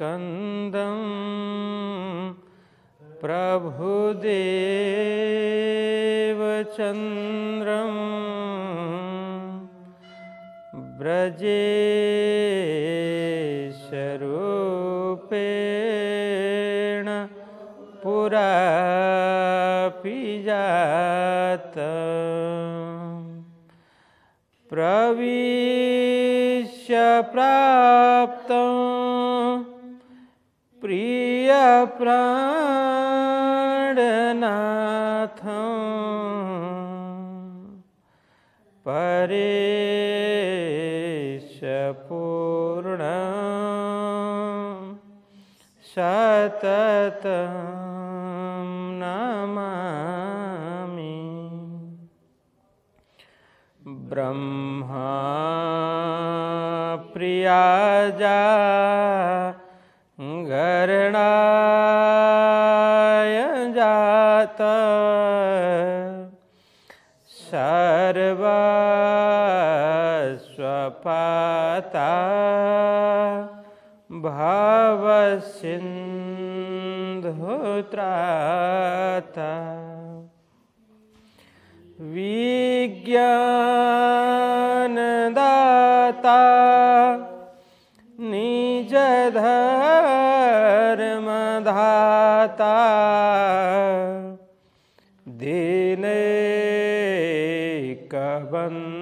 कन्दं प्रभुदेवचन्द्रं व्रजे स्वरूपेण पुरा प्रविश्य प्राप्तम् प्राणनाथ परेश पूर्ण सतत नमामि ब्रह्मा प्रिया जा पाता निज विज्ञानदाता धाता दिन कबन्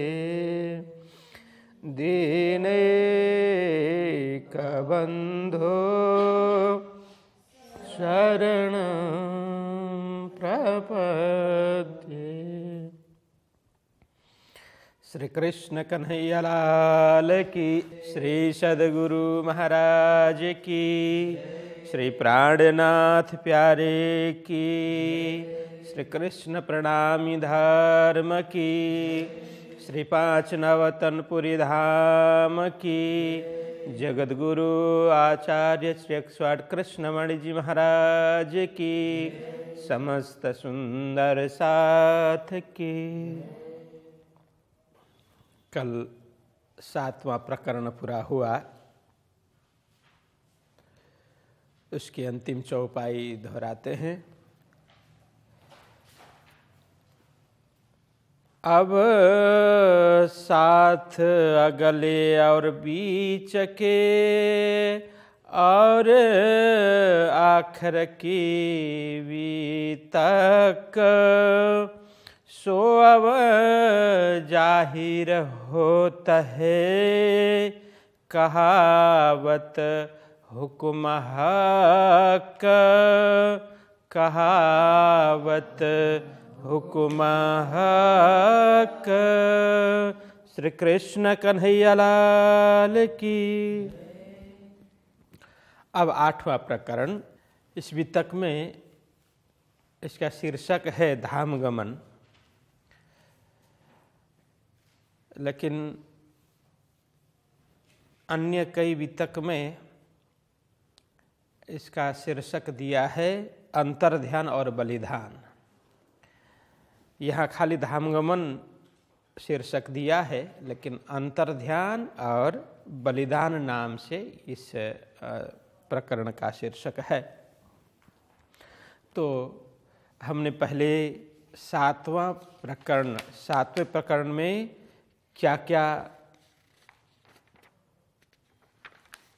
से दीने कबंधो शरण प्रपद्ये श्री कृष्ण कन्हैया लाल की श्री सदगुरु महाराज की श्री प्राणनाथ प्यारे की श्री कृष्ण प्रणामी धर्म की श्री नव नवतनपुरी धाम की जगदगुरु आचार्य श्री अक्षवाट कृष्णमणि जी महाराज की समस्त सुंदर साथ की कल सातवां प्रकरण पूरा हुआ उसकी अंतिम चौपाई दोहराते हैं अब साथ अगले और बीच के और आखर की भी तक सो अब जाहिर होता है कहावत हुक्म हक कहावत हुकुम हक श्री कृष्ण कन्हैया लाल की अब आठवां प्रकरण इस वितक में इसका शीर्षक है धाम गमन लेकिन अन्य कई वितक में इसका शीर्षक दिया है अंतर्ध्यान और बलिदान यहाँ खाली धामगमन शीर्षक दिया है लेकिन अंतर्ध्यान और बलिदान नाम से इस प्रकरण का शीर्षक है तो हमने पहले सातवां प्रकरण सातवें प्रकरण में क्या क्या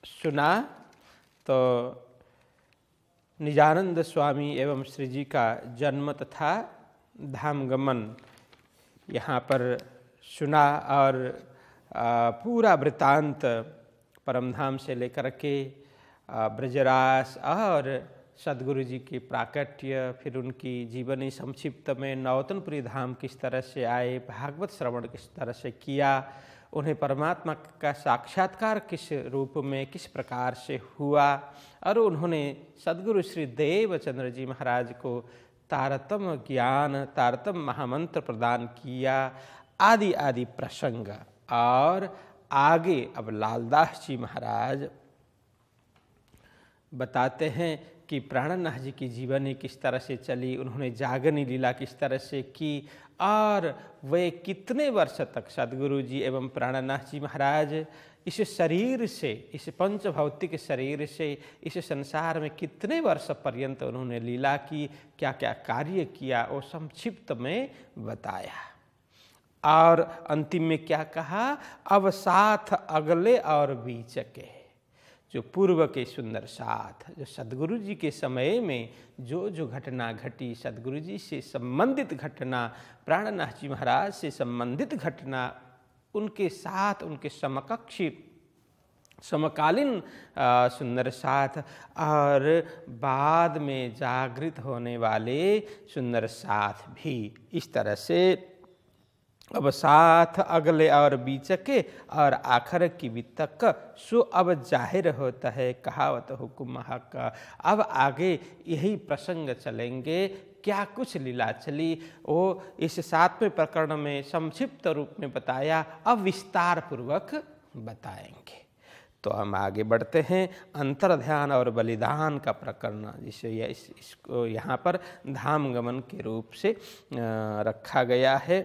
सुना तो निजानंद स्वामी एवं श्री जी का जन्म तथा धाम गमन यहाँ पर सुना और पूरा वृतांत परमधाम से लेकर के ब्रजरास और सदगुरु जी की प्राकट्य फिर उनकी जीवनी संक्षिप्त में नौतनपुरी धाम किस तरह से आए भागवत श्रवण किस तरह से किया उन्हें परमात्मा का साक्षात्कार किस रूप में किस प्रकार से हुआ और उन्होंने सदगुरु श्री देवचंद्र जी महाराज को तारतम ज्ञान तारतम महामंत्र प्रदान किया आदि आदि प्रसंग और आगे अब लालदास जी महाराज बताते हैं कि प्राणनाथ जी की जीवनी किस तरह से चली उन्होंने जागनी लीला किस तरह से की और वे कितने वर्ष तक सदगुरु जी एवं प्राणनाथ जी महाराज इस शरीर से इस पंच भौतिक शरीर से इस संसार में कितने वर्ष पर्यंत उन्होंने लीला की क्या क्या कार्य किया वो संक्षिप्त में बताया और अंतिम में क्या कहा अब साथ अगले और बीच के जो पूर्व के सुंदर साथ जो सदगुरु जी के समय में जो जो घटना घटी सदगुरु जी से संबंधित घटना प्राणनाथ जी महाराज से संबंधित घटना उनके साथ उनके समकक्षी समकालीन सुंदर साथ और बाद में जागृत होने वाले सुंदर साथ भी इस तरह से अब साथ अगले और बीच के और आखिर की भी तक सो अब जाहिर होता है कहावत हुकुम का अब आगे यही प्रसंग चलेंगे क्या कुछ लीला चली वो इस सातवें प्रकरण में संक्षिप्त रूप में बताया अब विस्तार पूर्वक बताएंगे तो हम आगे बढ़ते हैं अंतर ध्यान और बलिदान का प्रकरण जिसे यह इस, इसको यहाँ पर धाम गमन के रूप से रखा गया है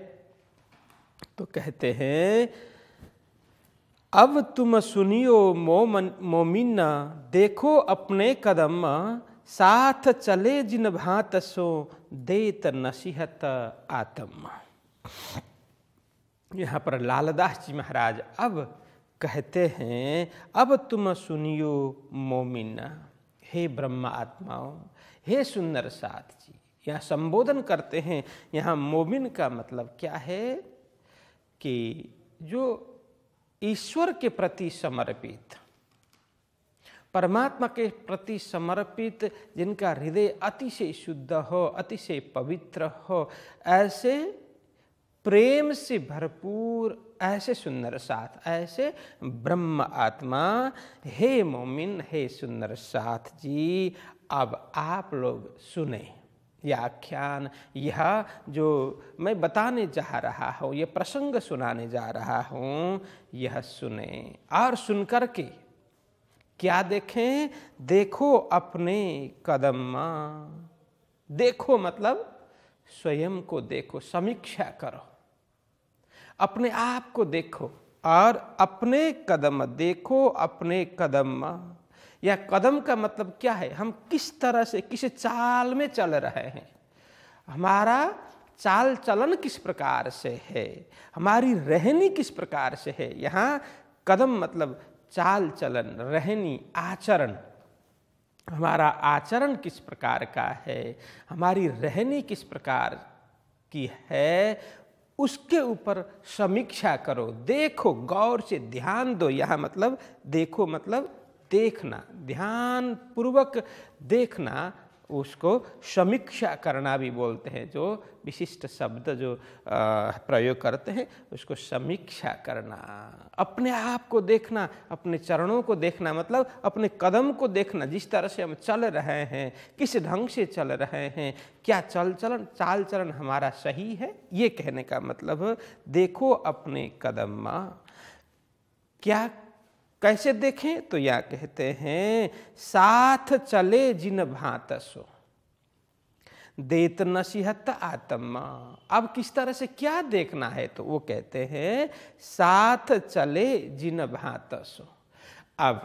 तो कहते हैं अब तुम सुनियो मोमन मोमिन देखो अपने कदम साथ चले जिन भात सो देत नसीहत आत्म यहाँ पर लालदास जी महाराज अब कहते हैं अब तुम सुनियो मोमिना हे ब्रह्म आत्माओं हे सुंदर साथ जी यहाँ संबोधन करते हैं यहाँ मोमिन का मतलब क्या है कि जो ईश्वर के प्रति समर्पित परमात्मा के प्रति समर्पित जिनका हृदय अतिशय शुद्ध हो अतिशय पवित्र हो ऐसे प्रेम से भरपूर ऐसे सुंदर साथ ऐसे ब्रह्म आत्मा हे मोमिन हे सुंदर साथ जी अब आप लोग सुने यह आख्यान यह जो मैं बताने जा रहा हूँ यह प्रसंग सुनाने जा रहा हूँ यह सुने और सुनकर के क्या देखें देखो अपने कदम्मा देखो मतलब स्वयं को देखो समीक्षा करो अपने आप को देखो और अपने कदम देखो अपने कदम या कदम का मतलब क्या है हम किस तरह से किस चाल में चल रहे हैं हमारा चाल चलन किस प्रकार से है हमारी रहनी किस प्रकार से है यहाँ कदम मतलब चाल चलन रहनी आचरण हमारा आचरण किस प्रकार का है हमारी रहनी किस प्रकार की है उसके ऊपर समीक्षा करो देखो गौर से ध्यान दो यहाँ मतलब देखो मतलब देखना ध्यान पूर्वक देखना उसको समीक्षा करना भी बोलते हैं जो विशिष्ट शब्द जो प्रयोग करते हैं उसको समीक्षा करना अपने आप को देखना अपने चरणों को देखना मतलब अपने कदम को देखना जिस तरह से हम चल रहे हैं किस ढंग से चल रहे हैं क्या चल चलन चाल चलन हमारा सही है ये कहने का मतलब देखो अपने कदम में क्या कैसे देखें तो या कहते हैं साथ चले जिन सो देत नसीहत आत्मा अब किस तरह से क्या देखना है तो वो कहते हैं साथ चले जिन सो अब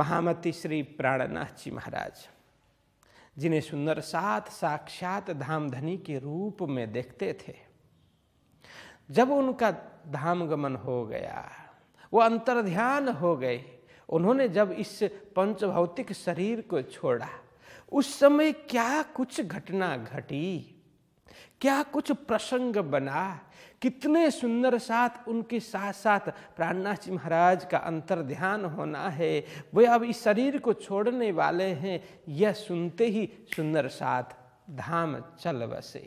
महामती श्री प्राणनाथ जी महाराज जिन्हें सुंदर साथ साक्षात धामधनी के रूप में देखते थे जब उनका धाम गमन हो गया वो अंतर्ध्यान हो गए उन्होंने जब इस पंचभौतिक शरीर को छोड़ा उस समय क्या कुछ घटना घटी क्या कुछ प्रसंग बना कितने सुंदर साथ उनके साथ साथ प्राणनाथ जी महाराज का अंतर ध्यान होना है वे अब इस शरीर को छोड़ने वाले हैं यह सुनते ही सुंदर साथ धाम चल बसे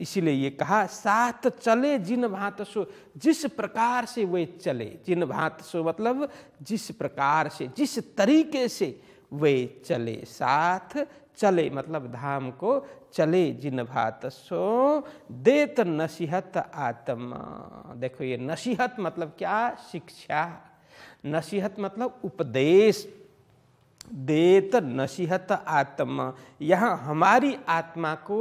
इसीलिए ये कहा साथ चले जिन भात सो जिस प्रकार से वे चले जिन भात सो मतलब जिस प्रकार से जिस तरीके से वे चले साथ चले मतलब धाम को चले जिन भात सो देत नसीहत आत्मा देखो ये नसीहत मतलब क्या शिक्षा नसीहत मतलब उपदेश देत नसीहत आत्मा यहाँ हमारी आत्मा को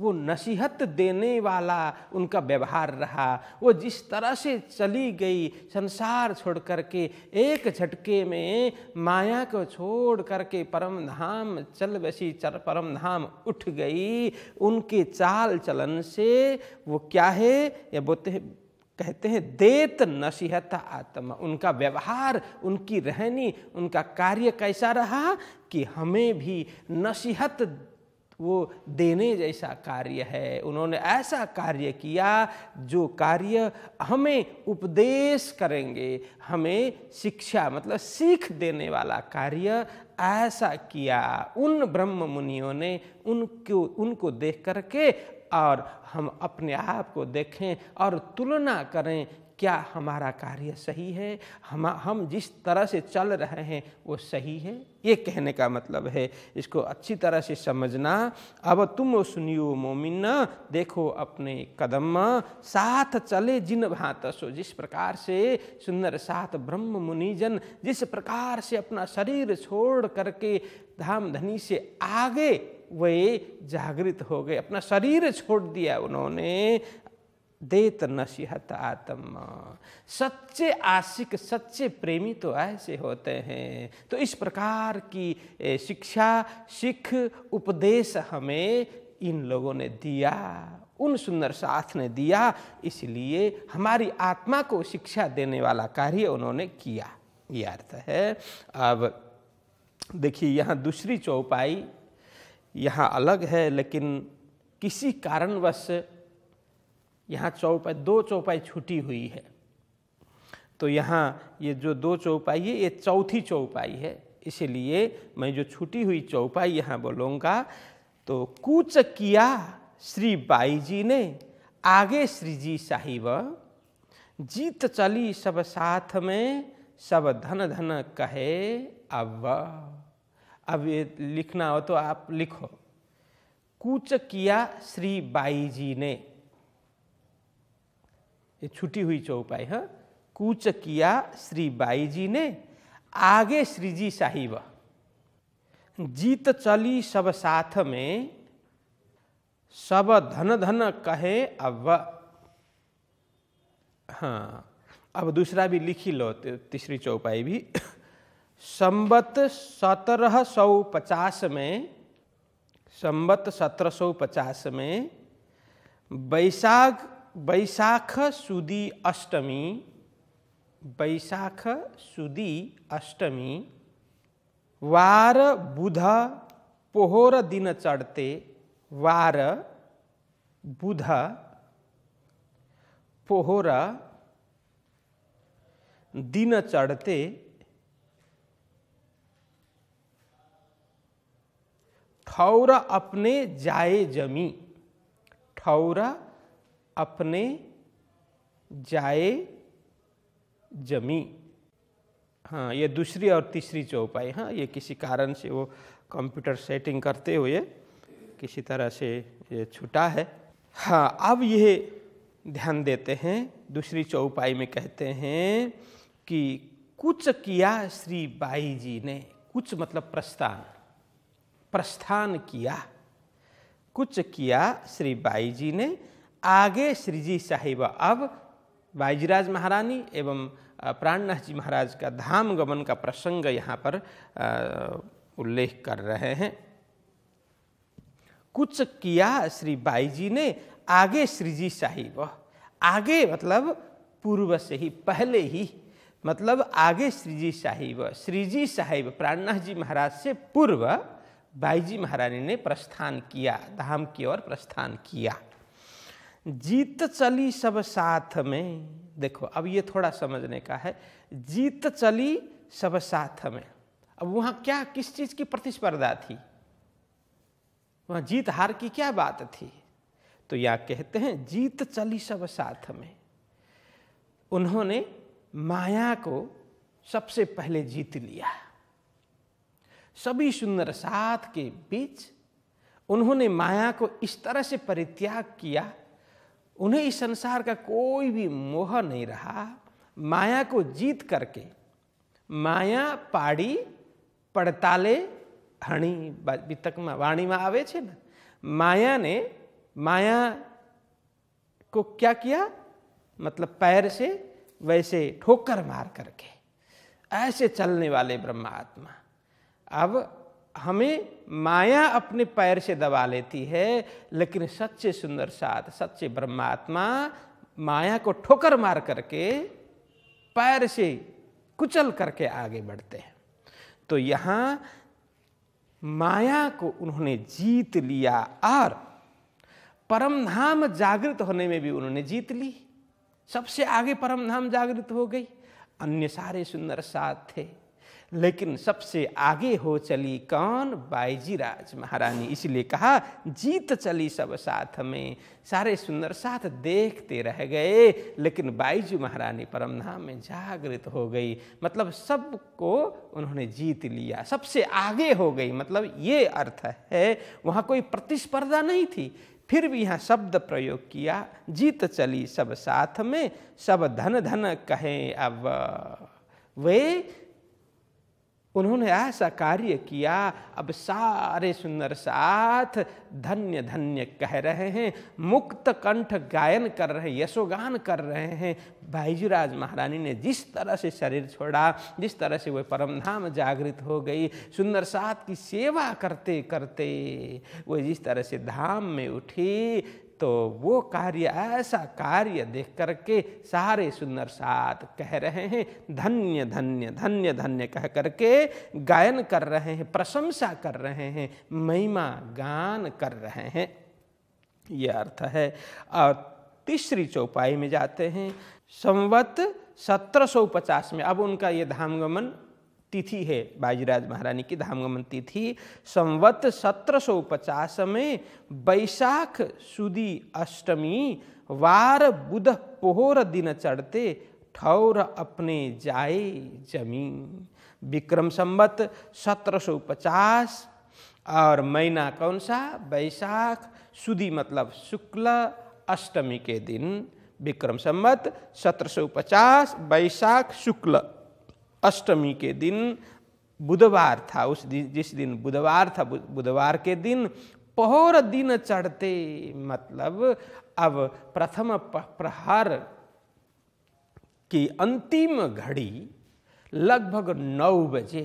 वो नसीहत देने वाला उनका व्यवहार रहा वो जिस तरह से चली गई संसार छोड़ करके एक झटके में माया को छोड़ करके परम धाम चल बसी चर परम धाम उठ गई उनके चाल चलन से वो क्या है या बोलते हैं कहते हैं देत नसीहत आत्मा उनका व्यवहार उनकी रहनी उनका कार्य कैसा रहा कि हमें भी नसीहत वो देने जैसा कार्य है उन्होंने ऐसा कार्य किया जो कार्य हमें उपदेश करेंगे हमें शिक्षा मतलब सीख देने वाला कार्य ऐसा किया उन ब्रह्म मुनियों ने उनको उनको देख करके और हम अपने आप को देखें और तुलना करें क्या हमारा कार्य सही है हम हम जिस तरह से चल रहे हैं वो सही है ये कहने का मतलब है इसको अच्छी तरह से समझना अब तुम सुनियो मोमिन देखो अपने कदम साथ चले जिन भात सो जिस प्रकार से सुंदर साथ ब्रह्म मुनिजन जिस प्रकार से अपना शरीर छोड़ करके धाम धनी से आगे वे जागृत हो गए अपना शरीर छोड़ दिया उन्होंने देत नसीहत आत्म सच्चे आशिक सच्चे प्रेमी तो ऐसे होते हैं तो इस प्रकार की शिक्षा सिख उपदेश हमें इन लोगों ने दिया उन सुंदर साथ ने दिया इसलिए हमारी आत्मा को शिक्षा देने वाला कार्य उन्होंने किया ये अर्थ है अब देखिए यहाँ दूसरी चौपाई यहाँ अलग है लेकिन किसी कारणवश यहाँ चौपाई दो चौपाई छूटी हुई है तो यहाँ ये जो दो चौपाई है ये चौथी चौपाई है इसलिए मैं जो छूटी हुई चौपाई यहाँ बोलूँगा तो कूच किया श्री बाई जी ने आगे श्री जी साहिब जीत चली सब साथ में सब धन धन कहे अब अब ये लिखना हो तो आप लिखो कूच किया श्री बाई जी ने ये छुट्टी हुई चौपाई हाँ कूच किया श्री बाई जी ने आगे श्री जी साहिब जीत चली सब साथ में सब धन धन कहे अब हाँ अब दूसरा भी लिखी लो तीसरी चौपाई भी संबत सत्रह सौ पचास में संबत सत्रह सौ पचास में बैसाख बैसाख सुदी अष्टमी बैसाख सुदी अष्टमी वार बुध पोहर दिन चढ़ते वार बुध पोहर दिन चढ़ते ठौरा अपने जाए जमी ठौरा अपने जाए जमी हाँ ये दूसरी और तीसरी चौपाई हाँ ये किसी कारण से वो कंप्यूटर सेटिंग करते हुए किसी तरह से ये छूटा है हाँ अब ये ध्यान देते हैं दूसरी चौपाई में कहते हैं कि कुछ किया श्री बाई जी ने कुछ मतलब प्रस्ताव प्रस्थान किया कुछ किया श्री बाई जी ने आगे श्री जी साहिब अब बाईजीराज महारानी एवं प्राणनाथ जी महाराज का धाम गमन का प्रसंग यहाँ पर उल्लेख कर रहे हैं कुछ किया श्री बाई जी ने आगे श्री जी साहिब आगे मतलब पूर्व से ही पहले ही मतलब आगे श्रीजी साहिब श्रीजी साहिब प्राणनाथ जी महाराज से पूर्व बाईजी महारानी ने प्रस्थान किया धाम की ओर प्रस्थान किया जीत चली सब साथ में देखो अब ये थोड़ा समझने का है जीत चली सब साथ में अब वहाँ क्या किस चीज़ की प्रतिस्पर्धा थी वहाँ जीत हार की क्या बात थी तो यहां कहते हैं जीत चली सब साथ में उन्होंने माया को सबसे पहले जीत लिया सभी सुंदर साथ के बीच उन्होंने माया को इस तरह से परित्याग किया उन्हें इस संसार का कोई भी मोह नहीं रहा माया को जीत करके माया पाड़ी पड़ताले हणी में वाणी में आवे छे ना माया ने माया को क्या किया मतलब पैर से वैसे ठोकर मार करके ऐसे चलने वाले ब्रह्मात्मा अब हमें माया अपने पैर से दबा लेती है लेकिन सच्चे सुंदर साथ सच्चे ब्रह्मात्मा माया को ठोकर मार करके पैर से कुचल करके आगे बढ़ते हैं तो यहाँ माया को उन्होंने जीत लिया और परमधाम जागृत होने में भी उन्होंने जीत ली सबसे आगे परमधाम जागृत हो गई अन्य सारे सुंदर साथ थे लेकिन सबसे आगे हो चली कौन बाईजी राज महारानी इसलिए कहा जीत चली सब साथ में सारे सुंदर साथ देखते रह गए लेकिन बाईजी महारानी परमधाम में जागृत हो गई मतलब सबको उन्होंने जीत लिया सबसे आगे हो गई मतलब ये अर्थ है वहाँ कोई प्रतिस्पर्धा नहीं थी फिर भी यहाँ शब्द प्रयोग किया जीत चली सब साथ में सब धन धन कहें अब वे उन्होंने ऐसा कार्य किया अब सारे सुंदर साथ धन्य धन्य कह रहे हैं मुक्त कंठ गायन कर रहे हैं यशोगान कर रहे हैं भाईजीराज महारानी ने जिस तरह से शरीर छोड़ा जिस तरह से वे परमधाम जागृत हो गई सुंदर साथ की सेवा करते करते वो जिस तरह से धाम में उठी तो वो कार्य ऐसा कार्य देख करके सारे सुंदर साथ कह रहे हैं धन्य धन्य धन्य धन्य कह करके गायन कर रहे हैं प्रशंसा कर रहे हैं महिमा गान कर रहे हैं ये अर्थ है और तीसरी चौपाई में जाते हैं संवत सत्रह में अब उनका ये धामगमन तिथि है बाजीराज महारानी की धामगमन तिथि संवत पचास में बैशाख सुदी अष्टमी वार बुध पोहर दिन चढ़ते ठौर अपने जाए जमीन विक्रम संवत पचास और महीना कौन सा बैशाख सुदी मतलब शुक्ल अष्टमी के दिन विक्रम संवत पचास बैशाख शुक्ल अष्टमी के दिन बुधवार था उस दिन जिस दिन बुधवार था बुधवार के दिन पहर दिन चढ़ते मतलब अब प्रथम प्रहार की अंतिम घड़ी लगभग नौ बजे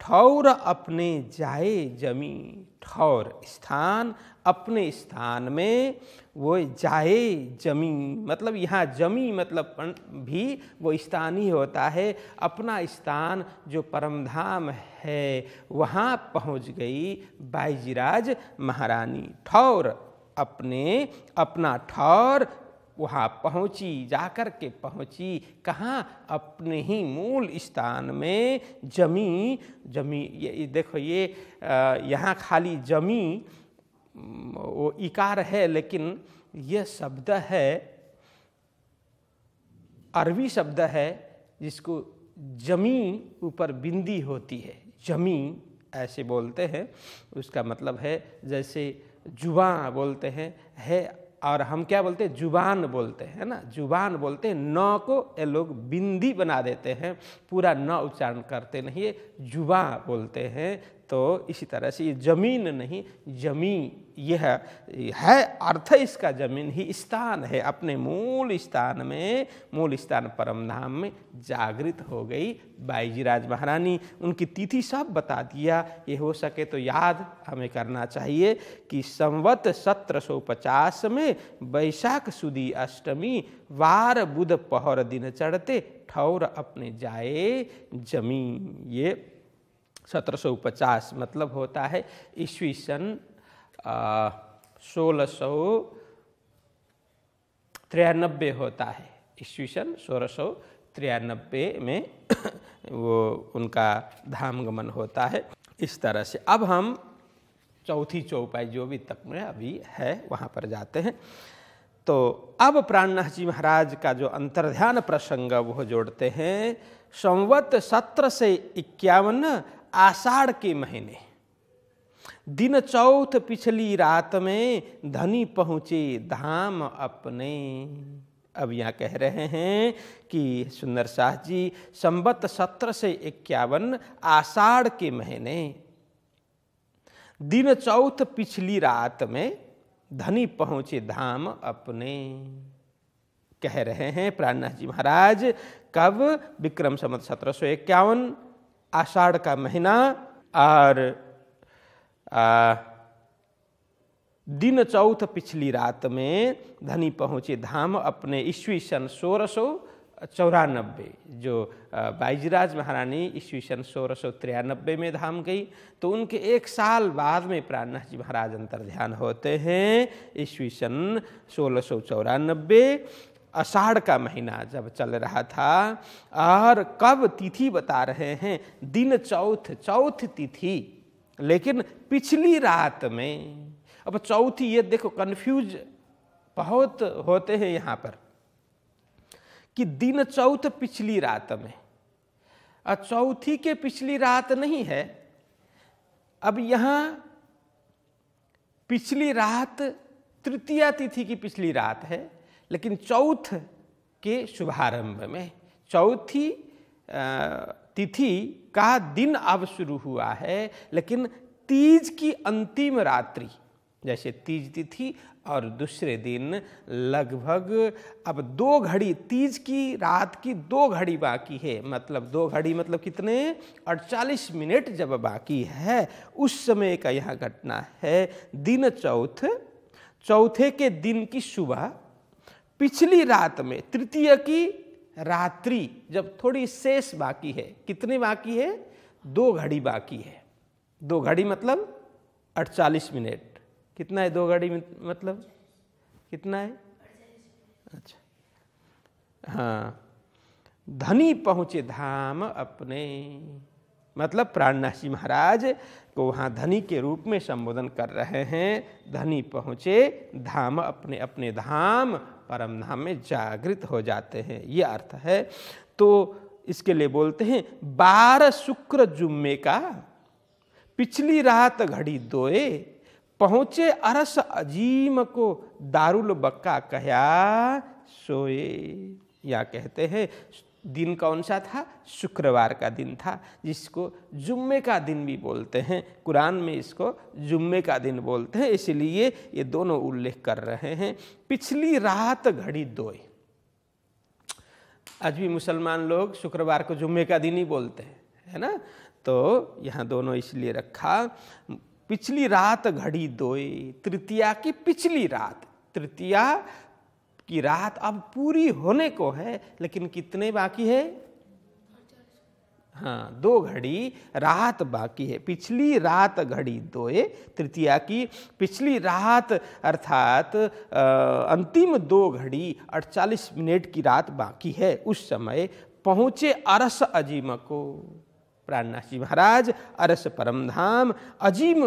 ठौर अपने जाए जमी ठौर स्थान अपने स्थान में वो जाए जमी मतलब यहाँ जमी मतलब भी वो स्थान ही होता है अपना स्थान जो परमधाम है वहाँ पहुँच गई बाईजीराज महारानी ठौर अपने अपना ठौर वहाँ पहुँची जाकर के पहुँची कहाँ अपने ही मूल स्थान में जमी जमी ये देखो ये यहाँ खाली जमी वो इकार है लेकिन यह शब्द है अरबी शब्द है जिसको जमी ऊपर बिंदी होती है जमी ऐसे बोलते हैं उसका मतलब है जैसे जुबा बोलते हैं है और हम क्या बोलते हैं जुबान बोलते हैं ना जुबान बोलते हैं न को ये लोग बिंदी बना देते हैं पूरा न उच्चारण करते नहीं है जुबा बोलते हैं तो इसी तरह से ये ज़मीन नहीं जमी यह है अर्थ इसका जमीन ही स्थान है अपने मूल स्थान में मूल स्थान परम धाम में जागृत हो गई बाईजीराज महारानी उनकी तिथि सब बता दिया ये हो सके तो याद हमें करना चाहिए कि संवत सत्रह सौ पचास में वैशाख सुदी अष्टमी वार बुध पहर दिन चढ़ते ठौर अपने जाए जमी ये 1750 मतलब होता है ईस्वी सन सोलह सौ तिरानब्बे होता है ईस्वी सन सोलह सौ तिरानब्बे में वो उनका धाम गमन होता है इस तरह से अब हम चौथी चौपाई जो भी तक में अभी है वहाँ पर जाते हैं तो अब प्राणनाथ जी महाराज का जो अंतर्ध्यान प्रसंग वो जोड़ते हैं संवत सत्र से इक्यावन आषाढ़ के महीने दिन चौथ पिछली रात में धनी पहुँचे धाम अपने अब यहाँ कह रहे हैं कि सुंदर शाह जी संबत सत्रह से इक्यावन आषाढ़ के महीने दिन चौथ पिछली रात में धनी पहुँचे धाम अपने कह रहे हैं प्राणनाथ जी महाराज कब विक्रम संबत सत्रह सौ इक्यावन आषाढ़ का महीना और आ, दिन चौथ पिछली रात में धनी पहुँचे धाम अपने ईस्वी सन सोलह सौ चौरानबे जो बाइजराज महारानी ईस्वी सन सोलह सौ तिरानबे में धाम गई तो उनके एक साल बाद में प्राणनाथ जी महाराज अंतर ध्यान होते हैं ईस्वी सन सोलह सौ चौरानब्बे अषाढ़ का महीना जब चल रहा था और कब तिथि बता रहे हैं दिन चौथ चौथ तिथि लेकिन पिछली रात में अब चौथी ये देखो कंफ्यूज बहुत होते हैं यहाँ पर कि दिन चौथ पिछली रात में और चौथी के पिछली रात नहीं है अब यहाँ पिछली रात तृतीया तिथि की पिछली रात है लेकिन चौथ के शुभारंभ में चौथी तिथि का दिन अब शुरू हुआ है लेकिन तीज की अंतिम रात्रि जैसे तीज तिथि और दूसरे दिन लगभग अब दो घड़ी तीज की रात की दो घड़ी बाकी है मतलब दो घड़ी मतलब कितने अड़चालीस मिनट जब बाकी है उस समय का यह घटना है दिन चौथ चौथे के दिन की सुबह पिछली रात में तृतीय की रात्रि जब थोड़ी शेष बाकी है कितनी बाकी है दो घड़ी बाकी है दो घड़ी मतलब 48 मिनट कितना है दो घड़ी मतलब कितना है अच्छा हाँ धनी पहुंचे धाम अपने मतलब प्राणनाशी महाराज को वहाँ धनी के रूप में संबोधन कर रहे हैं धनी पहुँचे धाम अपने अपने धाम परम धाम में जागृत हो जाते हैं ये अर्थ है तो इसके लिए बोलते हैं बारह शुक्र जुम्मे का पिछली रात घड़ी दोए पहुँचे अरस अजीम को दारुल बक्का कहया सोए या कहते हैं दिन कौन सा था शुक्रवार का दिन था जिसको जुम्मे का दिन भी बोलते हैं कुरान में इसको जुम्मे का दिन बोलते हैं इसलिए ये दोनों उल्लेख कर रहे हैं पिछली रात घड़ी दोए आज भी मुसलमान लोग शुक्रवार को जुम्मे का दिन ही बोलते हैं है ना तो यहाँ दोनों इसलिए रखा पिछली रात घड़ी दोए तृतीया की पिछली रात तृतीया कि रात अब पूरी होने को है लेकिन कितने बाकी है हाँ दो घड़ी रात बाकी है पिछली रात घड़ी दोए तृतीया की पिछली रात अर्थात अंतिम दो घड़ी 48 मिनट की रात बाकी है उस समय पहुँचे अरस अजीम को प्राणनाथ जी महाराज अरस परमधाम अजीम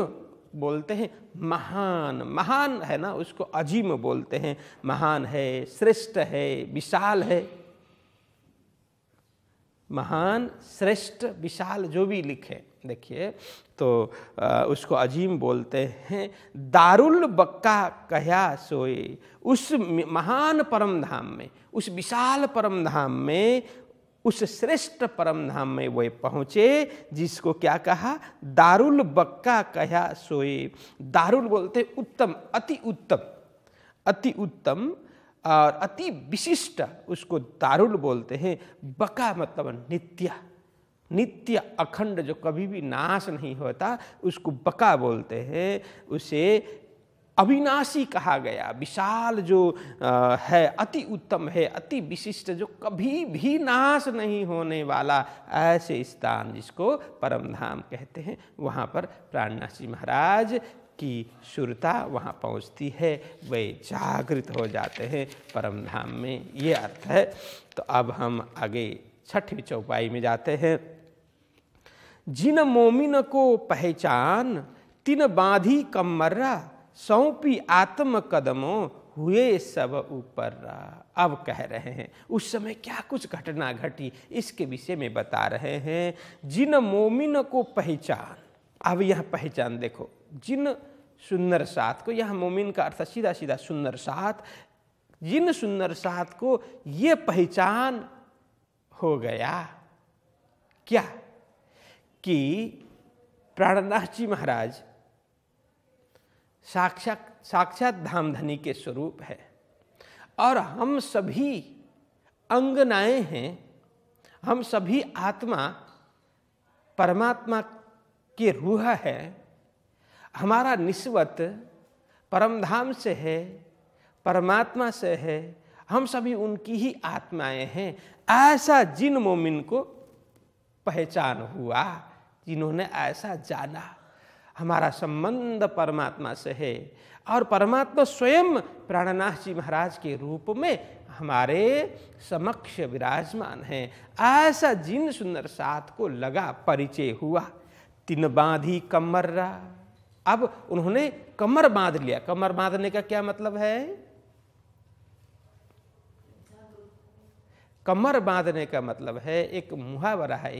बोलते हैं महान महान है ना उसको अजीम बोलते हैं महान है श्रेष्ठ है विशाल है महान श्रेष्ठ विशाल जो भी लिखे देखिए तो आ, उसको अजीम बोलते हैं दारुल बक्का कहया सोए उस महान परम धाम में उस विशाल परम धाम में उस श्रेष्ठ परम धाम में वे पहुँचे जिसको क्या कहा दारुल बक्का कहा सोए दारुल बोलते उत्तम अति उत्तम अति उत्तम और अति विशिष्ट उसको दारुल बोलते हैं बका मतलब नित्य नित्य अखंड जो कभी भी नाश नहीं होता उसको बका बोलते हैं उसे अविनाशी कहा गया विशाल जो है अति उत्तम है अति विशिष्ट जो कभी भी नाश नहीं होने वाला ऐसे स्थान जिसको परमधाम कहते हैं वहाँ पर प्राणनाशी महाराज की सुरता वहाँ पहुँचती है वे जागृत हो जाते हैं परमधाम में ये अर्थ है तो अब हम आगे छठवीं चौपाई में जाते हैं जिन मोमिन को पहचान तिन बांधी कमर्रा सौंपी आत्म कदमों हुए सब ऊपर रहा अब कह रहे हैं उस समय क्या कुछ घटना घटी इसके विषय में बता रहे हैं जिन मोमिन को पहचान अब यह पहचान देखो जिन सुंदर सात को यह मोमिन का अर्थ सीधा सीधा सुंदर सात जिन सुंदर सात को ये पहचान हो गया क्या कि प्राणनाथ जी महाराज साक्षात साक्षात धामधनी के स्वरूप है और हम सभी अंगनाएं हैं हम सभी आत्मा परमात्मा की रूह है हमारा निस्वत परमधाम से है परमात्मा से है हम सभी उनकी ही आत्माएं हैं ऐसा जिन मोमिन को पहचान हुआ जिन्होंने ऐसा जाना हमारा संबंध परमात्मा से है और परमात्मा स्वयं प्राणनाथ जी महाराज के रूप में हमारे समक्ष विराजमान हैं ऐसा जिन सुंदर साथ को लगा परिचय हुआ तीन बांधी कमर रहा अब उन्होंने कमर बांध लिया कमर बांधने का क्या मतलब है कमर बांधने का मतलब है एक मुहावरा है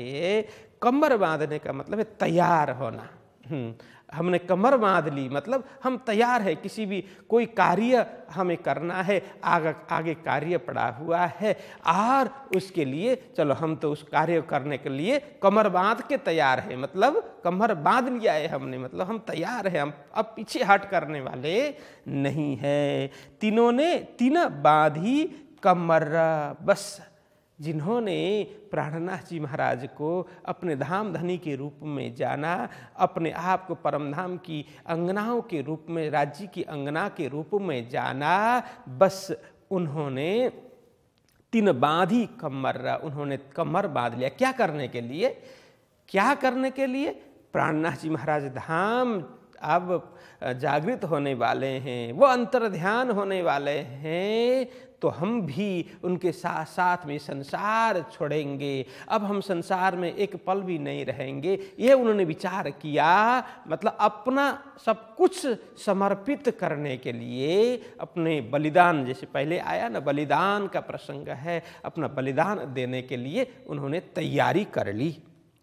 कमर बांधने का मतलब है तैयार होना हम्म, हमने कमर बांध ली मतलब हम तैयार है किसी भी कोई कार्य हमें करना है आगे आगे कार्य पड़ा हुआ है और उसके लिए चलो हम तो उस कार्य करने के लिए कमर बांध के तैयार है मतलब कमर बांध लिया है हमने मतलब हम तैयार है हम अब पीछे हट करने वाले नहीं है तीनों ने तीन ही कमर बस जिन्होंने प्राणनाथ जी महाराज को अपने धाम धनी के रूप में जाना अपने आप को परम धाम की अंगनाओं के रूप में राज्य की अंगना के रूप में जाना बस उन्होंने तीन बांधी कमर उन्होंने कमर बांध लिया क्या करने के लिए क्या करने के लिए प्राणनाथ जी महाराज धाम अब जागृत होने वाले हैं वो अंतर ध्यान होने वाले हैं तो हम भी उनके साथ साथ में संसार छोड़ेंगे अब हम संसार में एक पल भी नहीं रहेंगे ये उन्होंने विचार किया मतलब अपना सब कुछ समर्पित करने के लिए अपने बलिदान जैसे पहले आया ना बलिदान का प्रसंग है अपना बलिदान देने के लिए उन्होंने तैयारी कर ली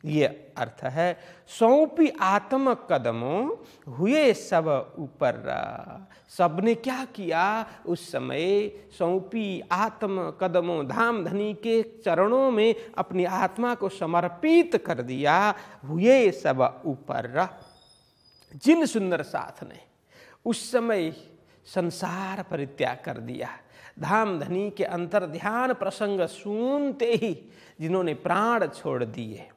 ये अर्थ है सौंपी आत्म कदमों हुए सब ऊपर सबने क्या किया उस समय सौंपी आत्म कदमों धाम धनी के चरणों में अपनी आत्मा को समर्पित कर दिया हुए सब ऊपर जिन सुंदर साथ ने उस समय संसार परित्याग कर दिया धाम धनी के अंतर ध्यान प्रसंग सुनते ही जिन्होंने प्राण छोड़ दिए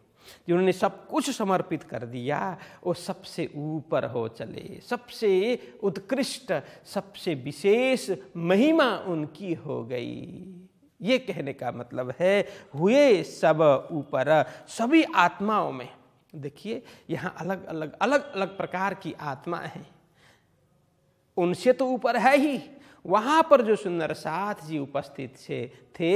जिन्होंने सब कुछ समर्पित कर दिया वो सबसे ऊपर हो चले सबसे उत्कृष्ट सबसे विशेष महिमा उनकी हो गई ये कहने का मतलब है हुए सब ऊपर सभी आत्माओं में देखिए यहाँ अलग अलग अलग अलग प्रकार की आत्मा है उनसे तो ऊपर है ही वहाँ पर जो सुंदर साथ जी उपस्थित से थे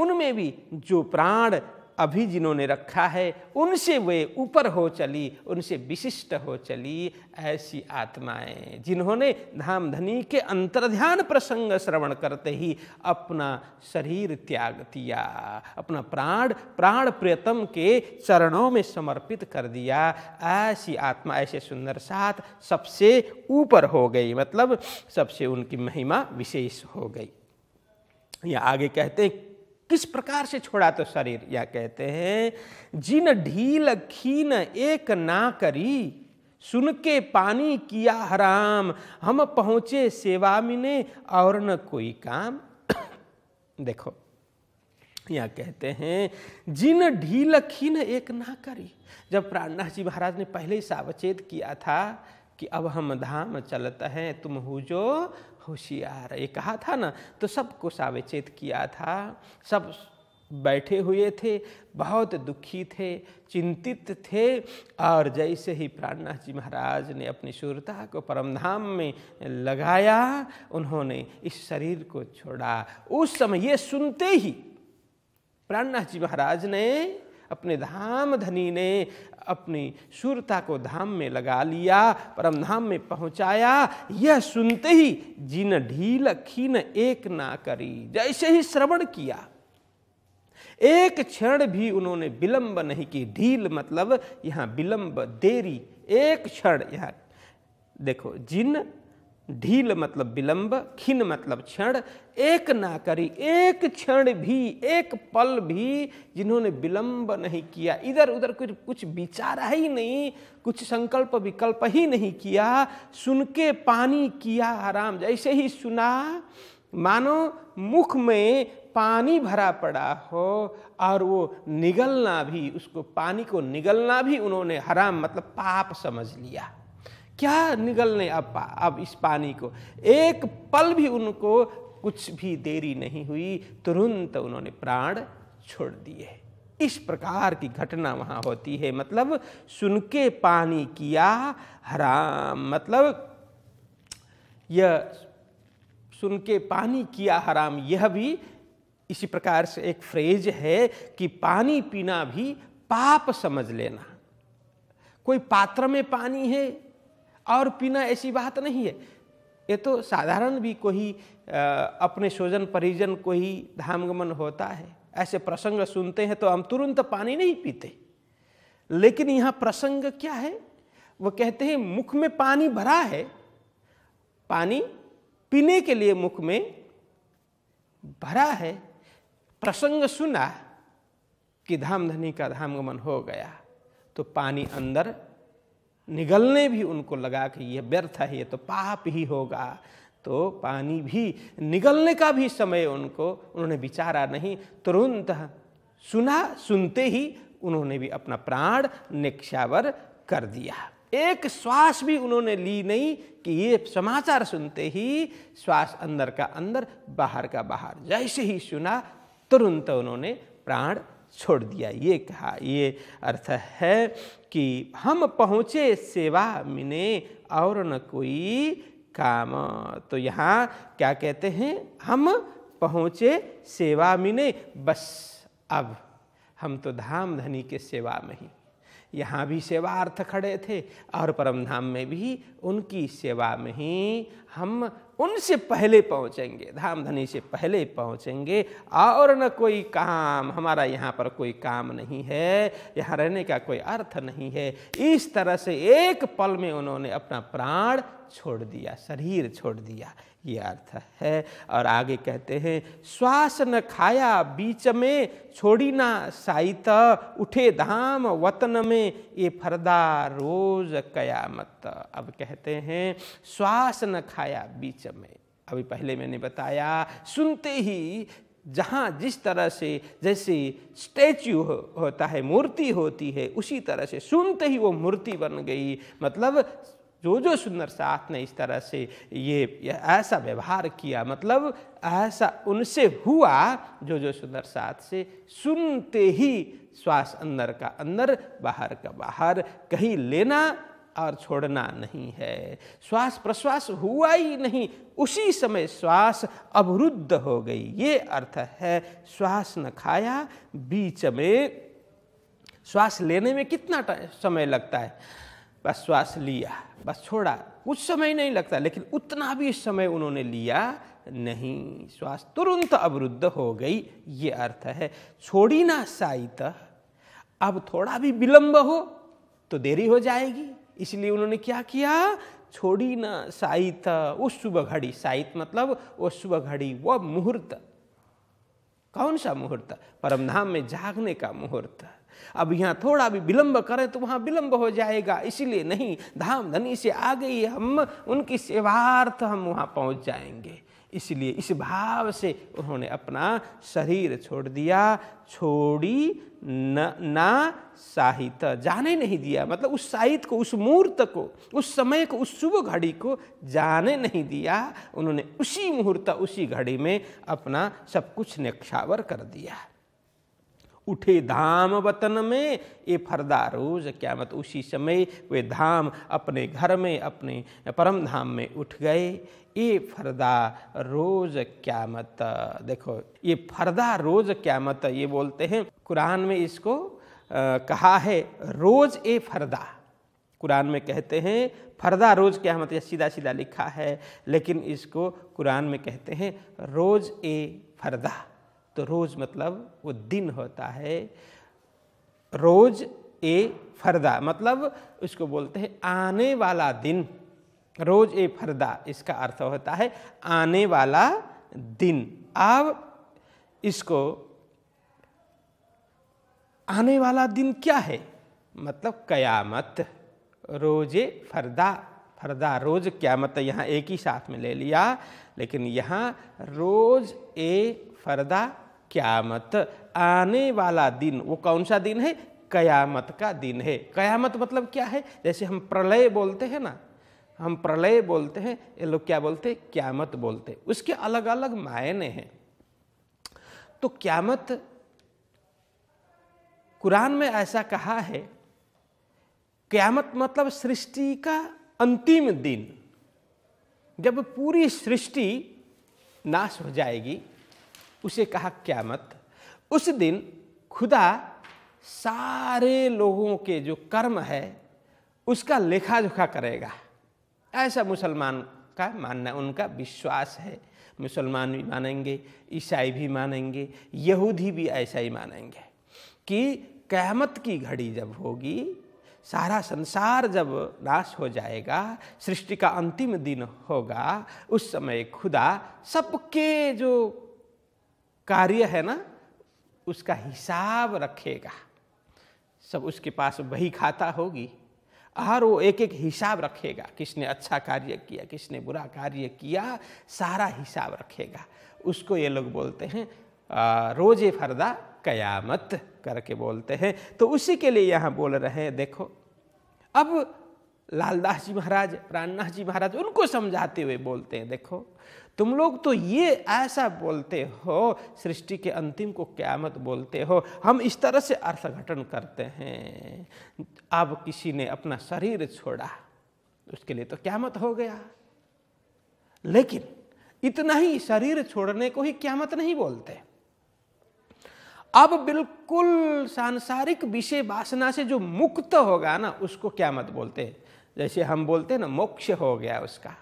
उनमें भी जो प्राण अभी जिन्होंने रखा है उनसे वे ऊपर हो चली उनसे विशिष्ट हो चली ऐसी आत्माएं जिन्होंने धाम धनी के अंतर्ध्यान प्रसंग श्रवण करते ही अपना शरीर त्याग दिया अपना प्राण प्राण प्रियतम के चरणों में समर्पित कर दिया ऐसी आत्मा ऐसे सुंदर साथ सबसे ऊपर हो गई मतलब सबसे उनकी महिमा विशेष हो गई या आगे कहते हैं किस प्रकार से छोड़ा तो शरीर या कहते हैं जिन ढील खीन एक ना करी सुन के पानी किया हराम हम पहुंचे सेवा मिने और न कोई काम देखो या कहते हैं जिन ढील खीन एक ना करी जब प्राणनाथ जी महाराज ने पहले ही सावचेत किया था कि अब हम धाम चलत हैं तुम जो होशियार ये कहा था ना तो सबको सावचेत किया था सब बैठे हुए थे बहुत दुखी थे चिंतित थे और जैसे ही प्राणनाथ जी महाराज ने अपनी शूरता को परमधाम में लगाया उन्होंने इस शरीर को छोड़ा उस समय ये सुनते ही प्राणनाथ जी महाराज ने अपने धाम धनी ने अपनी सुरता को धाम में लगा लिया परम धाम में पहुंचाया यह सुनते ही जिन ढील खीन एक ना करी जैसे ही श्रवण किया एक क्षण भी उन्होंने विलंब नहीं की ढील मतलब यहां विलंब देरी एक क्षण यहां देखो जिन ढील मतलब विलंब खिन मतलब क्षण एक ना करी एक क्षण भी एक पल भी जिन्होंने विलंब नहीं किया इधर उधर कुछ कुछ विचारा ही नहीं कुछ संकल्प विकल्प ही नहीं किया सुन के पानी किया आराम जैसे ही सुना मानो मुख में पानी भरा पड़ा हो और वो निगलना भी उसको पानी को निगलना भी उन्होंने हराम मतलब पाप समझ लिया क्या निगलने अब अब इस पानी को एक पल भी उनको कुछ भी देरी नहीं हुई तुरंत उन्होंने प्राण छोड़ दिए इस प्रकार की घटना वहाँ होती है मतलब सुन के पानी किया हराम मतलब यह सुन के पानी किया हराम यह भी इसी प्रकार से एक फ्रेज है कि पानी पीना भी पाप समझ लेना कोई पात्र में पानी है और पीना ऐसी बात नहीं है ये तो साधारण भी कोई अपने स्वजन परिजन को ही धामगमन होता है ऐसे प्रसंग सुनते हैं तो हम तुरंत पानी नहीं पीते लेकिन यहाँ प्रसंग क्या है वो कहते हैं मुख में पानी भरा है पानी पीने के लिए मुख में भरा है प्रसंग सुना कि धाम धनी का धामगमन हो गया तो पानी अंदर निगलने भी उनको लगा कि यह व्यर्थ है ये तो पाप ही होगा तो पानी भी निगलने का भी समय उनको उन्होंने विचारा नहीं तुरंत सुना सुनते ही उन्होंने भी अपना प्राण निक्षावर कर दिया एक श्वास भी उन्होंने ली नहीं कि ये समाचार सुनते ही श्वास अंदर का अंदर बाहर का बाहर जैसे ही सुना तुरंत उन्होंने प्राण छोड़ दिया ये कहा ये अर्थ है कि हम पहुँचे सेवा मिने और न कोई काम तो यहाँ क्या कहते हैं हम पहुँचे सेवा मिने बस अब हम तो धाम धनी के सेवा में ही यहाँ भी सेवा अर्थ खड़े थे और परम धाम में भी उनकी सेवा में ही हम उनसे पहले पहुँचेंगे धाम धनी से पहले पहुँचेंगे और न कोई काम हमारा यहाँ पर कोई काम नहीं है यहाँ रहने का कोई अर्थ नहीं है इस तरह से एक पल में उन्होंने अपना प्राण छोड़ दिया शरीर छोड़ दिया ये अर्थ है और आगे कहते हैं श्वास न खाया बीच में छोड़ी ना साइत उठे धाम वतन में ये फरदा रोज कयामत अब कहते हैं श्वास न खाया बीच जब मैं अभी पहले मैंने बताया सुनते ही जहाँ जिस तरह से जैसे स्टैचू हो, होता है मूर्ति होती है उसी तरह से सुनते ही वो मूर्ति बन गई मतलब जो जो सुंदर साथ ने इस तरह से ये ऐसा व्यवहार किया मतलब ऐसा उनसे हुआ जो जो सुंदर साथ से सुनते ही श्वास अंदर का अंदर बाहर का बाहर कहीं लेना और छोड़ना नहीं है श्वास प्रश्वास हुआ ही नहीं उसी समय श्वास अवरुद्ध हो गई ये अर्थ है श्वास न खाया बीच में श्वास लेने में कितना समय लगता है बस श्वास लिया बस छोड़ा कुछ समय नहीं लगता लेकिन उतना भी समय उन्होंने लिया नहीं श्वास तुरंत अवरुद्ध हो गई ये अर्थ है छोड़ी ना साइत अब थोड़ा भी विलंब हो तो देरी हो जाएगी इसलिए उन्होंने क्या किया छोड़ी ना साहित उस शुभ घड़ी साहित मतलब वो शुभ घड़ी वह मुहूर्त कौन सा मुहूर्त परमधाम में जागने का मुहूर्त अब यहाँ थोड़ा भी विलंब करें तो वहाँ विलंब हो जाएगा इसलिए नहीं धाम धनी से आ गई हम उनकी सेवार्थ हम वहाँ पहुँच जाएंगे इसलिए इस भाव से उन्होंने अपना शरीर छोड़ दिया छोड़ी न ना साहित जाने नहीं दिया मतलब उस साहित्य को उस मुहूर्त को उस समय को उस शुभ घड़ी को जाने नहीं दिया उन्होंने उसी मुहूर्त उसी घड़ी में अपना सब कुछ निक्षावर कर दिया उठे धाम वतन में ये फरदा रोज क्या मत उसी समय वे धाम अपने घर में अपने परम धाम में उठ गए ये फरदा रोज क्या मत देखो ये फरदा रोज क्या मत ये बोलते हैं कुरान में इसको आ, कहा है रोज ए फरदा कुरान में कहते हैं फरदा रोज क्या मत सीधा सीधा लिखा है लेकिन इसको कुरान में कहते हैं रोज ए फरदा तो रोज़ मतलब वो दिन होता है रोज़ ए फरदा मतलब उसको बोलते हैं आने वाला दिन रोज़ ए फरदा इसका अर्थ होता है आने वाला दिन अब इसको आने वाला दिन क्या है मतलब कयामत रोजे फरदा फरदा रोज़ क्या मतलब यहाँ एक ही साथ में ले लिया लेकिन यहाँ रोज़ ए फरदा क्यामत आने वाला दिन वो कौन सा दिन है कयामत का दिन है कयामत मतलब क्या है जैसे हम प्रलय बोलते हैं ना हम प्रलय बोलते हैं ये लोग क्या बोलते हैं क्यामत बोलते हैं उसके अलग अलग मायने हैं तो क्यामत कुरान में ऐसा कहा है क्यामत मतलब सृष्टि का अंतिम दिन जब पूरी सृष्टि नाश हो जाएगी उसे कहा क्यामत उस दिन खुदा सारे लोगों के जो कर्म है उसका लेखा जोखा करेगा ऐसा मुसलमान का मानना उनका विश्वास है मुसलमान भी मानेंगे ईसाई भी मानेंगे यहूदी भी ऐसा ही मानेंगे कि क़यामत की घड़ी जब होगी सारा संसार जब नाश हो जाएगा सृष्टि का अंतिम दिन होगा उस समय खुदा सबके जो कार्य है ना उसका हिसाब रखेगा सब उसके पास वही खाता होगी हर वो एक एक हिसाब रखेगा किसने अच्छा कार्य किया किसने बुरा कार्य किया सारा हिसाब रखेगा उसको ये लोग बोलते हैं रोज़े फरदा कयामत करके बोलते हैं तो उसी के लिए यहाँ बोल रहे हैं देखो अब लालदास जी महाराज प्राणनाथ जी महाराज उनको समझाते हुए बोलते हैं देखो तुम लोग तो ये ऐसा बोलते हो सृष्टि के अंतिम को क्यामत बोलते हो हम इस तरह से अर्थघटन करते हैं अब किसी ने अपना शरीर छोड़ा उसके लिए तो क्यामत हो गया लेकिन इतना ही शरीर छोड़ने को ही क्यामत नहीं बोलते अब बिल्कुल सांसारिक विषय वासना से जो मुक्त होगा ना उसको क्या मत बोलते जैसे हम बोलते हैं ना मोक्ष हो गया उसका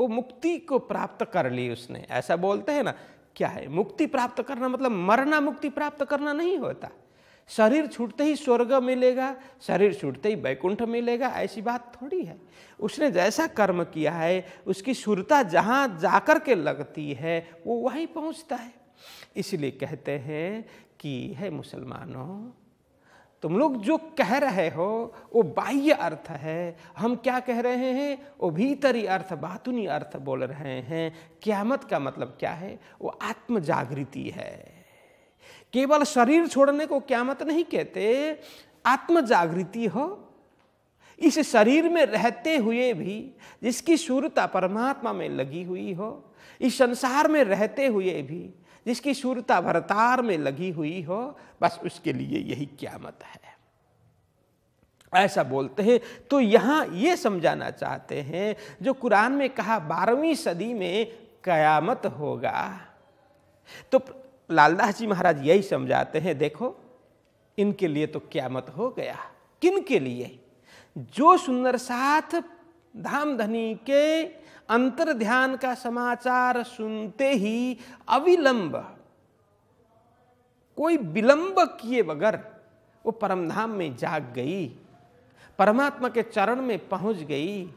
वो मुक्ति को प्राप्त कर ली उसने ऐसा बोलते हैं ना क्या है मुक्ति प्राप्त करना मतलब मरना मुक्ति प्राप्त करना नहीं होता शरीर छूटते ही स्वर्ग मिलेगा शरीर छूटते ही वैकुंठ मिलेगा ऐसी बात थोड़ी है उसने जैसा कर्म किया है उसकी सुरता जहाँ जाकर के लगती है वो वहीं पहुँचता है इसलिए कहते हैं कि है मुसलमानों तुम लोग जो कह रहे हो वो बाह्य अर्थ है हम क्या कह रहे हैं वो भीतरी अर्थ बातुनी अर्थ बोल रहे हैं क्यामत का मतलब क्या है वो आत्म जागृति है केवल शरीर छोड़ने को क्यामत नहीं कहते आत्म जागृति हो इस शरीर में रहते हुए भी जिसकी सूरता परमात्मा में लगी हुई हो इस संसार में रहते हुए भी जिसकी सूरता भरतार में लगी हुई हो बस उसके लिए यही क्यामत है ऐसा बोलते हैं तो यहाँ ये समझाना चाहते हैं जो कुरान में कहा बारहवीं सदी में कयामत होगा तो लालदास जी महाराज यही समझाते हैं देखो इनके लिए तो क्यामत हो गया किन के लिए जो सुंदर साथ धाम धनी के अंतर ध्यान का समाचार सुनते ही अविलंब कोई विलंब किए बगैर वो परमधाम में जाग गई परमात्मा के चरण में पहुंच गई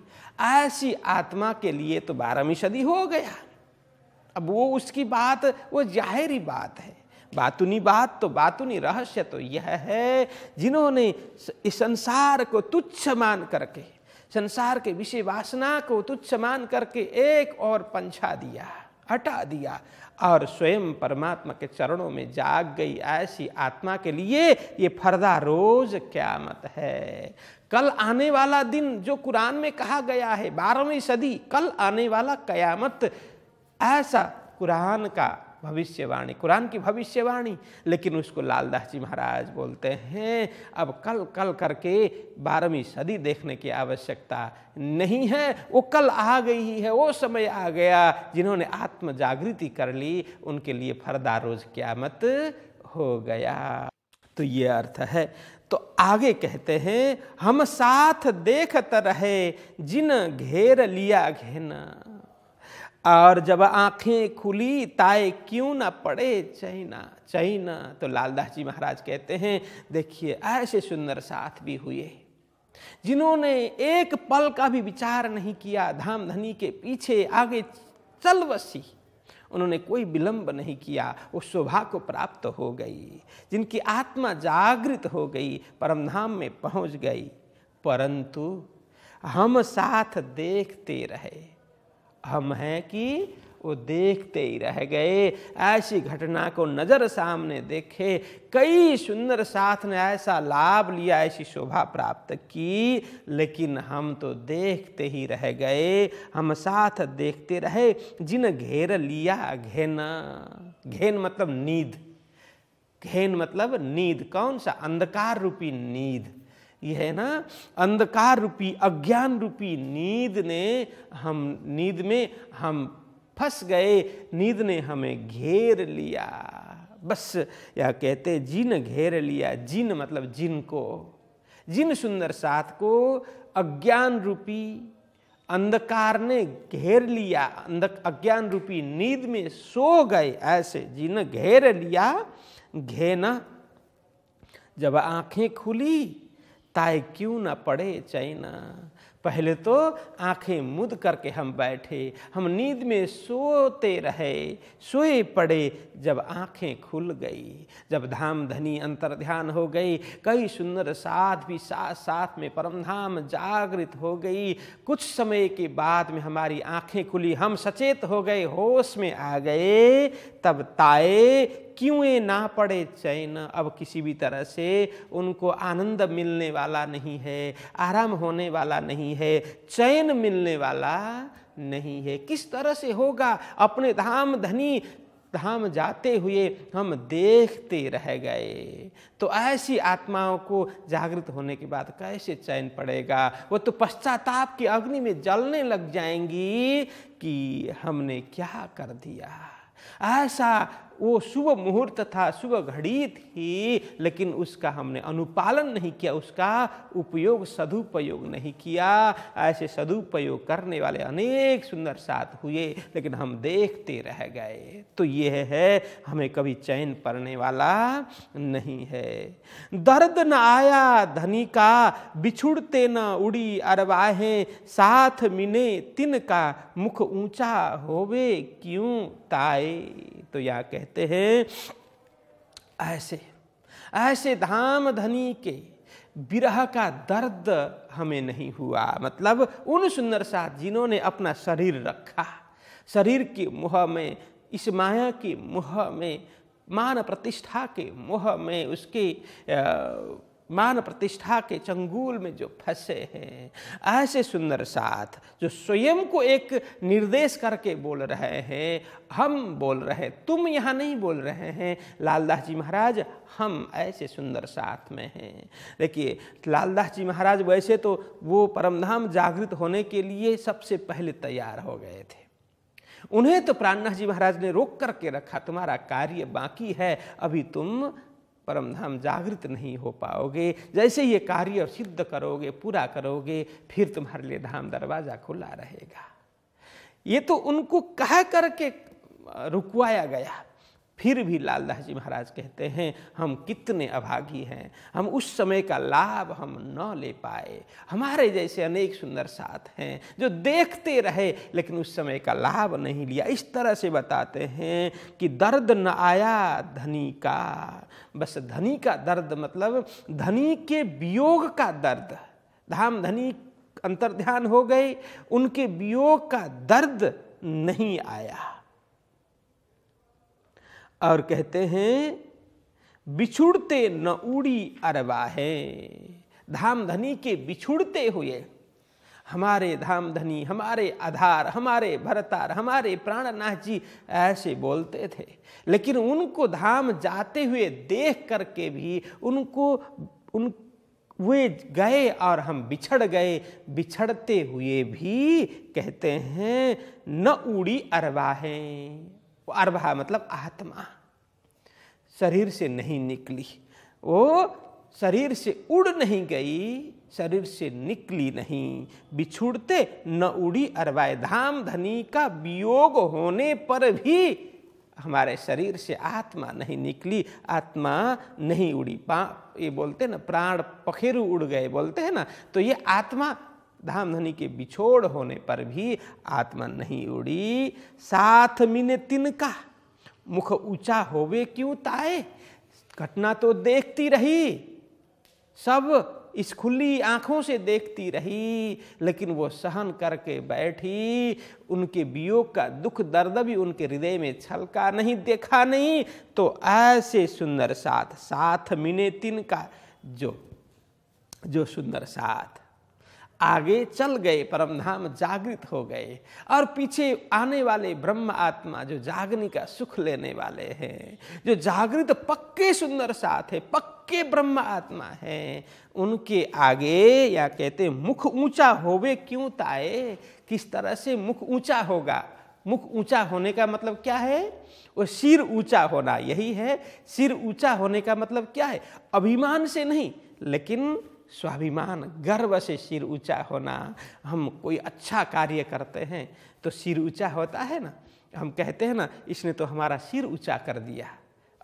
ऐसी आत्मा के लिए तो बारहवीं सदी हो गया अब वो उसकी बात वो जाहिर ही बात है बातुनी बात तो बातुनी रहस्य तो यह है जिन्होंने इस संसार को तुच्छ मान करके संसार के विषय वासना को तुच्छ मान करके एक और पंछा दिया हटा दिया और स्वयं परमात्मा के चरणों में जाग गई ऐसी आत्मा के लिए ये फरदा रोज क्या मत है कल आने वाला दिन जो कुरान में कहा गया है बारहवीं सदी कल आने वाला कयामत ऐसा कुरान का भविष्यवाणी कुरान की भविष्यवाणी लेकिन उसको लालदास जी महाराज बोलते हैं अब कल कल करके बारहवीं सदी देखने की आवश्यकता नहीं है वो कल आ गई है वो समय आ गया जिन्होंने आत्म जागृति कर ली उनके लिए फरदा रोज क्यामत हो गया तो ये अर्थ है तो आगे कहते हैं हम साथ देखत रहे जिन घेर लिया घेना और जब आंखें खुली ताए क्यों ना पड़े चैना चैना तो लालदास जी महाराज कहते हैं देखिए ऐसे सुंदर साथ भी हुए जिन्होंने एक पल का भी विचार नहीं किया धाम धनी के पीछे आगे चल बसी उन्होंने कोई विलंब नहीं किया वो शोभा को प्राप्त हो गई जिनकी आत्मा जागृत हो गई परमधाम में पहुंच गई परंतु हम साथ देखते रहे हम हैं कि वो देखते ही रह गए ऐसी घटना को नज़र सामने देखे कई सुंदर साथ ने ऐसा लाभ लिया ऐसी शोभा प्राप्त की लेकिन हम तो देखते ही रह गए हम साथ देखते रहे जिन घेर लिया घेना घेन मतलब नींद घेन मतलब नींद कौन सा अंधकार रूपी नींद यह है ना अंधकार रूपी अज्ञान रूपी नींद ने हम नींद में हम फंस गए नींद ने हमें घेर लिया बस या कहते जिन घेर लिया जिन मतलब जिन को जिन सुंदर साथ को अज्ञान रूपी अंधकार ने घेर लिया अंध अज्ञान रूपी नींद में सो गए ऐसे जिन घेर लिया घेना जब आंखें खुली ताए क्यों ना पड़े चैना पहले तो आंखें मुद करके हम बैठे हम नींद में सोते रहे सोए पड़े जब आंखें खुल गई जब धाम धनी अंतर ध्यान हो गई कई सुंदर साध भी साथ साथ में परम धाम जागृत हो गई कुछ समय के बाद में हमारी आंखें खुली हम सचेत हो गए होश में आ गए तब ताए क्यों ना पड़े चैन अब किसी भी तरह से उनको आनंद मिलने वाला नहीं है आराम होने वाला नहीं है चैन मिलने वाला नहीं है किस तरह से होगा अपने धाम धनी धाम जाते हुए हम देखते रह गए तो ऐसी आत्माओं को जागृत होने के बाद कैसे चैन पड़ेगा वो तो पश्चाताप की अग्नि में जलने लग जाएंगी कि हमने क्या कर दिया ऐसा वो शुभ मुहूर्त था शुभ घड़ी थी लेकिन उसका हमने अनुपालन नहीं किया उसका उपयोग सदुपयोग नहीं किया ऐसे सदुपयोग करने वाले अनेक सुंदर साथ हुए लेकिन हम देखते रह गए तो यह है हमें कभी चैन पड़ने वाला नहीं है दर्द न आया धनी का बिछुड़ते न उड़ी अरवाहे साथ मिने तिन का मुख ऊंचा होवे क्यों ताए तो यह कहते कहते हैं ऐसे ऐसे धाम धनी के विरह का दर्द हमें नहीं हुआ मतलब उन सुंदर साथ जिन्होंने अपना शरीर रखा शरीर की मुह में इस माया की मुह में मान प्रतिष्ठा के मोह में उसके मान प्रतिष्ठा के चंगुल में जो फंसे हैं ऐसे सुंदर साथ जो स्वयं को एक निर्देश करके बोल रहे हैं हम बोल रहे तुम यहाँ नहीं बोल रहे हैं लालदास जी महाराज हम ऐसे सुंदर साथ में हैं देखिए लालदास जी महाराज वैसे तो वो परमधाम जागृत होने के लिए सबसे पहले तैयार हो गए थे उन्हें तो प्राणनाथ जी महाराज ने रोक करके रखा तुम्हारा कार्य बाकी है अभी तुम परम धाम जागृत नहीं हो पाओगे जैसे ये कार्य सिद्ध करोगे पूरा करोगे फिर तुम्हारे लिए धाम दरवाज़ा खुला रहेगा ये तो उनको कह करके रुकवाया गया फिर भी लालदास जी महाराज कहते हैं हम कितने अभागी हैं हम उस समय का लाभ हम न ले पाए हमारे जैसे अनेक सुंदर साथ हैं जो देखते रहे लेकिन उस समय का लाभ नहीं लिया इस तरह से बताते हैं कि दर्द न आया धनी का बस धनी का दर्द मतलब धनी के वियोग का दर्द धाम धनी अंतर्ध्यान हो गए उनके वियोग का दर्द नहीं आया और कहते हैं बिछुड़ते न उड़ी अरबा है धाम धनी के बिछुड़ते हुए हमारे धाम धनी हमारे आधार हमारे भरतार हमारे प्राणनाथ जी ऐसे बोलते थे लेकिन उनको धाम जाते हुए देख करके भी उनको उन वे गए और हम बिछड़ गए बिछड़ते हुए भी कहते हैं न उड़ी अरबा है अर्भा मतलब आत्मा शरीर से नहीं निकली वो शरीर से उड़ नहीं गई शरीर से निकली नहीं बिछुड़ते न उड़ी अरवाय धाम धनी का वियोग होने पर भी हमारे शरीर से आत्मा नहीं निकली आत्मा नहीं उड़ी पा ये बोलते ना प्राण पखेरु उड़ गए बोलते हैं ना तो ये आत्मा धाम धनी के बिछोड़ होने पर भी आत्मा नहीं उड़ी साथ मिने तिनका मुख ऊंचा होवे क्यों ताए घटना तो देखती रही सब इस खुली आंखों से देखती रही लेकिन वो सहन करके बैठी उनके वियोग का दुख दर्द भी उनके हृदय में छलका नहीं देखा नहीं तो ऐसे सुंदर साथ साथ मिने तिन का जो जो सुंदर साथ आगे चल गए परमधाम जागृत हो गए और पीछे आने वाले ब्रह्म आत्मा जो जागने का सुख लेने वाले हैं जो जागृत पक्के सुंदर साथ है पक्के ब्रह्म आत्मा है उनके आगे या कहते मुख ऊंचा होवे क्यों ताए किस तरह से मुख ऊंचा होगा मुख ऊंचा होने का मतलब क्या है वो सिर ऊंचा होना यही है सिर ऊंचा होने का मतलब क्या है अभिमान से नहीं लेकिन स्वाभिमान गर्व से सिर ऊंचा होना हम कोई अच्छा कार्य करते हैं तो सिर ऊंचा होता है ना हम कहते हैं ना इसने तो हमारा सिर ऊंचा कर दिया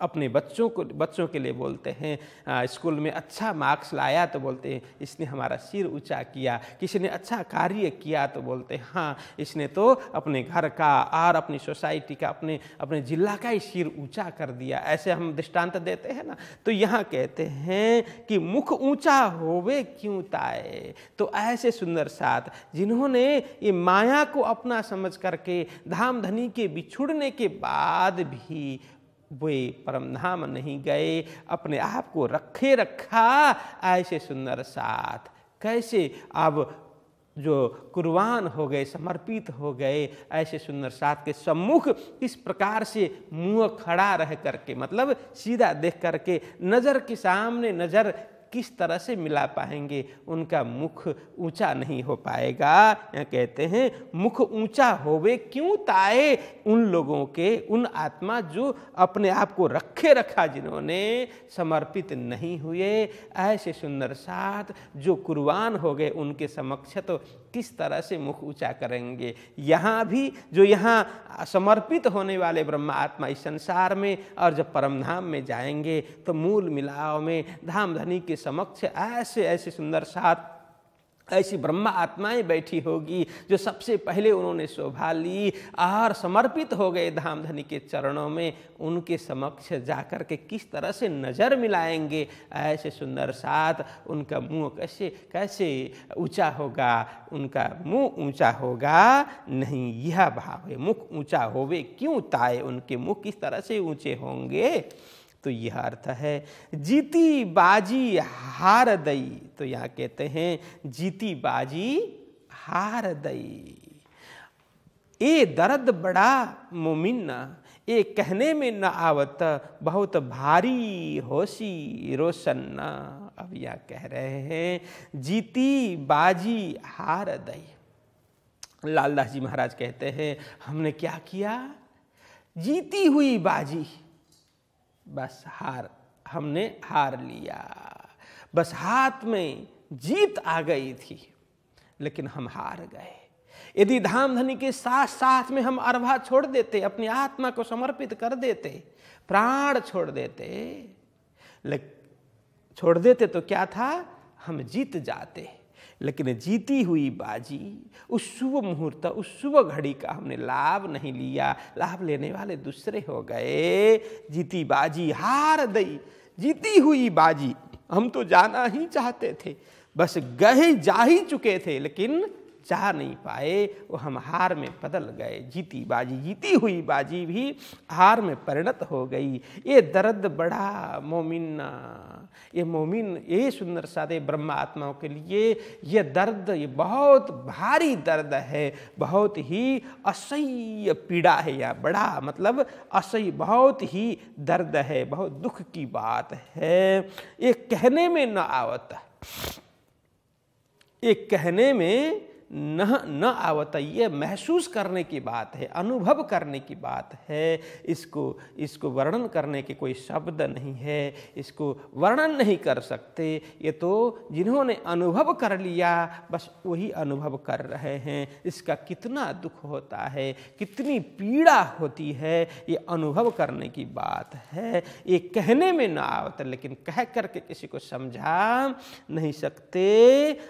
अपने बच्चों को बच्चों के लिए बोलते हैं स्कूल में अच्छा मार्क्स लाया तो बोलते हैं इसने हमारा सिर ऊंचा किया किसी ने अच्छा कार्य किया तो बोलते हैं हाँ इसने तो अपने घर का और अपनी सोसाइटी का अपने अपने जिला का ही सिर ऊंचा कर दिया ऐसे हम दृष्टांत देते हैं ना तो यहाँ कहते हैं कि मुख ऊंचा होवे क्यों ताए तो ऐसे सुंदर साथ जिन्होंने ये माया को अपना समझ करके धाम धनी के बिछुड़ने के बाद भी वे परम धाम नहीं गए अपने आप को रखे रखा ऐसे सुंदर साथ कैसे अब जो कुर्बान हो गए समर्पित हो गए ऐसे सुंदर साथ के सम्मुख इस प्रकार से मुंह खड़ा रह करके मतलब सीधा देख करके नज़र के सामने नज़र किस तरह से मिला पाएंगे उनका मुख ऊंचा नहीं हो पाएगा या कहते हैं मुख ऊंचा होवे क्यों ताए उन लोगों के उन आत्मा जो अपने आप को रखे रखा जिन्होंने समर्पित नहीं हुए ऐसे सुंदर साथ जो कुर्बान हो गए उनके समक्ष तो किस तरह से मुख ऊंचा करेंगे यहाँ भी जो यहाँ समर्पित होने वाले ब्रह्मात्मा आत्मा इस संसार में और जब परमधाम में जाएंगे तो मूल मिलाव में धाम धनी के समक्ष ऐसे ऐसे सुंदर साथ ऐसी ब्रह्म आत्माएं बैठी होगी जो सबसे पहले उन्होंने शोभा ली और समर्पित हो गए धाम धनी के चरणों में उनके समक्ष जाकर के किस तरह से नज़र मिलाएंगे ऐसे सुंदर साथ उनका मुंह कैसे कैसे ऊंचा होगा उनका मुंह ऊंचा होगा नहीं यह भाव है मुख ऊंचा होवे क्यों ताए उनके मुख किस तरह से ऊंचे होंगे तो यह अर्थ है जीती बाजी हार दई तो यहां कहते हैं जीती बाजी हार दई ए दर्द बड़ा मुमिन्ना ये कहने में न आवत बहुत भारी होशी रोशन्ना अब यह कह रहे हैं जीती बाजी हार दई लालदास जी महाराज कहते हैं हमने क्या किया जीती हुई बाजी बस हार हमने हार लिया बस हाथ में जीत आ गई थी लेकिन हम हार गए यदि धाम धनी के साथ साथ में हम अरभा छोड़ देते अपनी आत्मा को समर्पित कर देते प्राण छोड़ देते छोड़ देते तो क्या था हम जीत जाते लेकिन जीती हुई बाजी उस शुभ मुहूर्त उस शुभ घड़ी का हमने लाभ नहीं लिया लाभ लेने वाले दूसरे हो गए जीती बाजी हार दई जीती हुई बाजी हम तो जाना ही चाहते थे बस गए जा ही चुके थे लेकिन जा नहीं पाए वो हम हार में बदल गए जीती बाजी जीती हुई बाजी भी हार में परिणत हो गई ये दर्द बड़ा मोमिना ये मोमिन ये सुंदर सादे ब्रह्म आत्माओं के लिए ये दर्द ये बहुत भारी दर्द है बहुत ही असह्य पीड़ा है या बड़ा मतलब असह्य बहुत ही दर्द है बहुत दुख की बात है ये कहने में न आवत ये कहने में न न आवत ये महसूस करने की बात है अनुभव करने की बात है इसको इसको वर्णन करने के कोई शब्द नहीं है इसको वर्णन नहीं कर सकते ये तो जिन्होंने अनुभव कर लिया बस वही अनुभव कर रहे हैं इसका कितना दुख होता है कितनी पीड़ा होती है ये अनुभव करने की बात है ये कहने में ना आवत लेकिन कह करके किसी को समझा नहीं सकते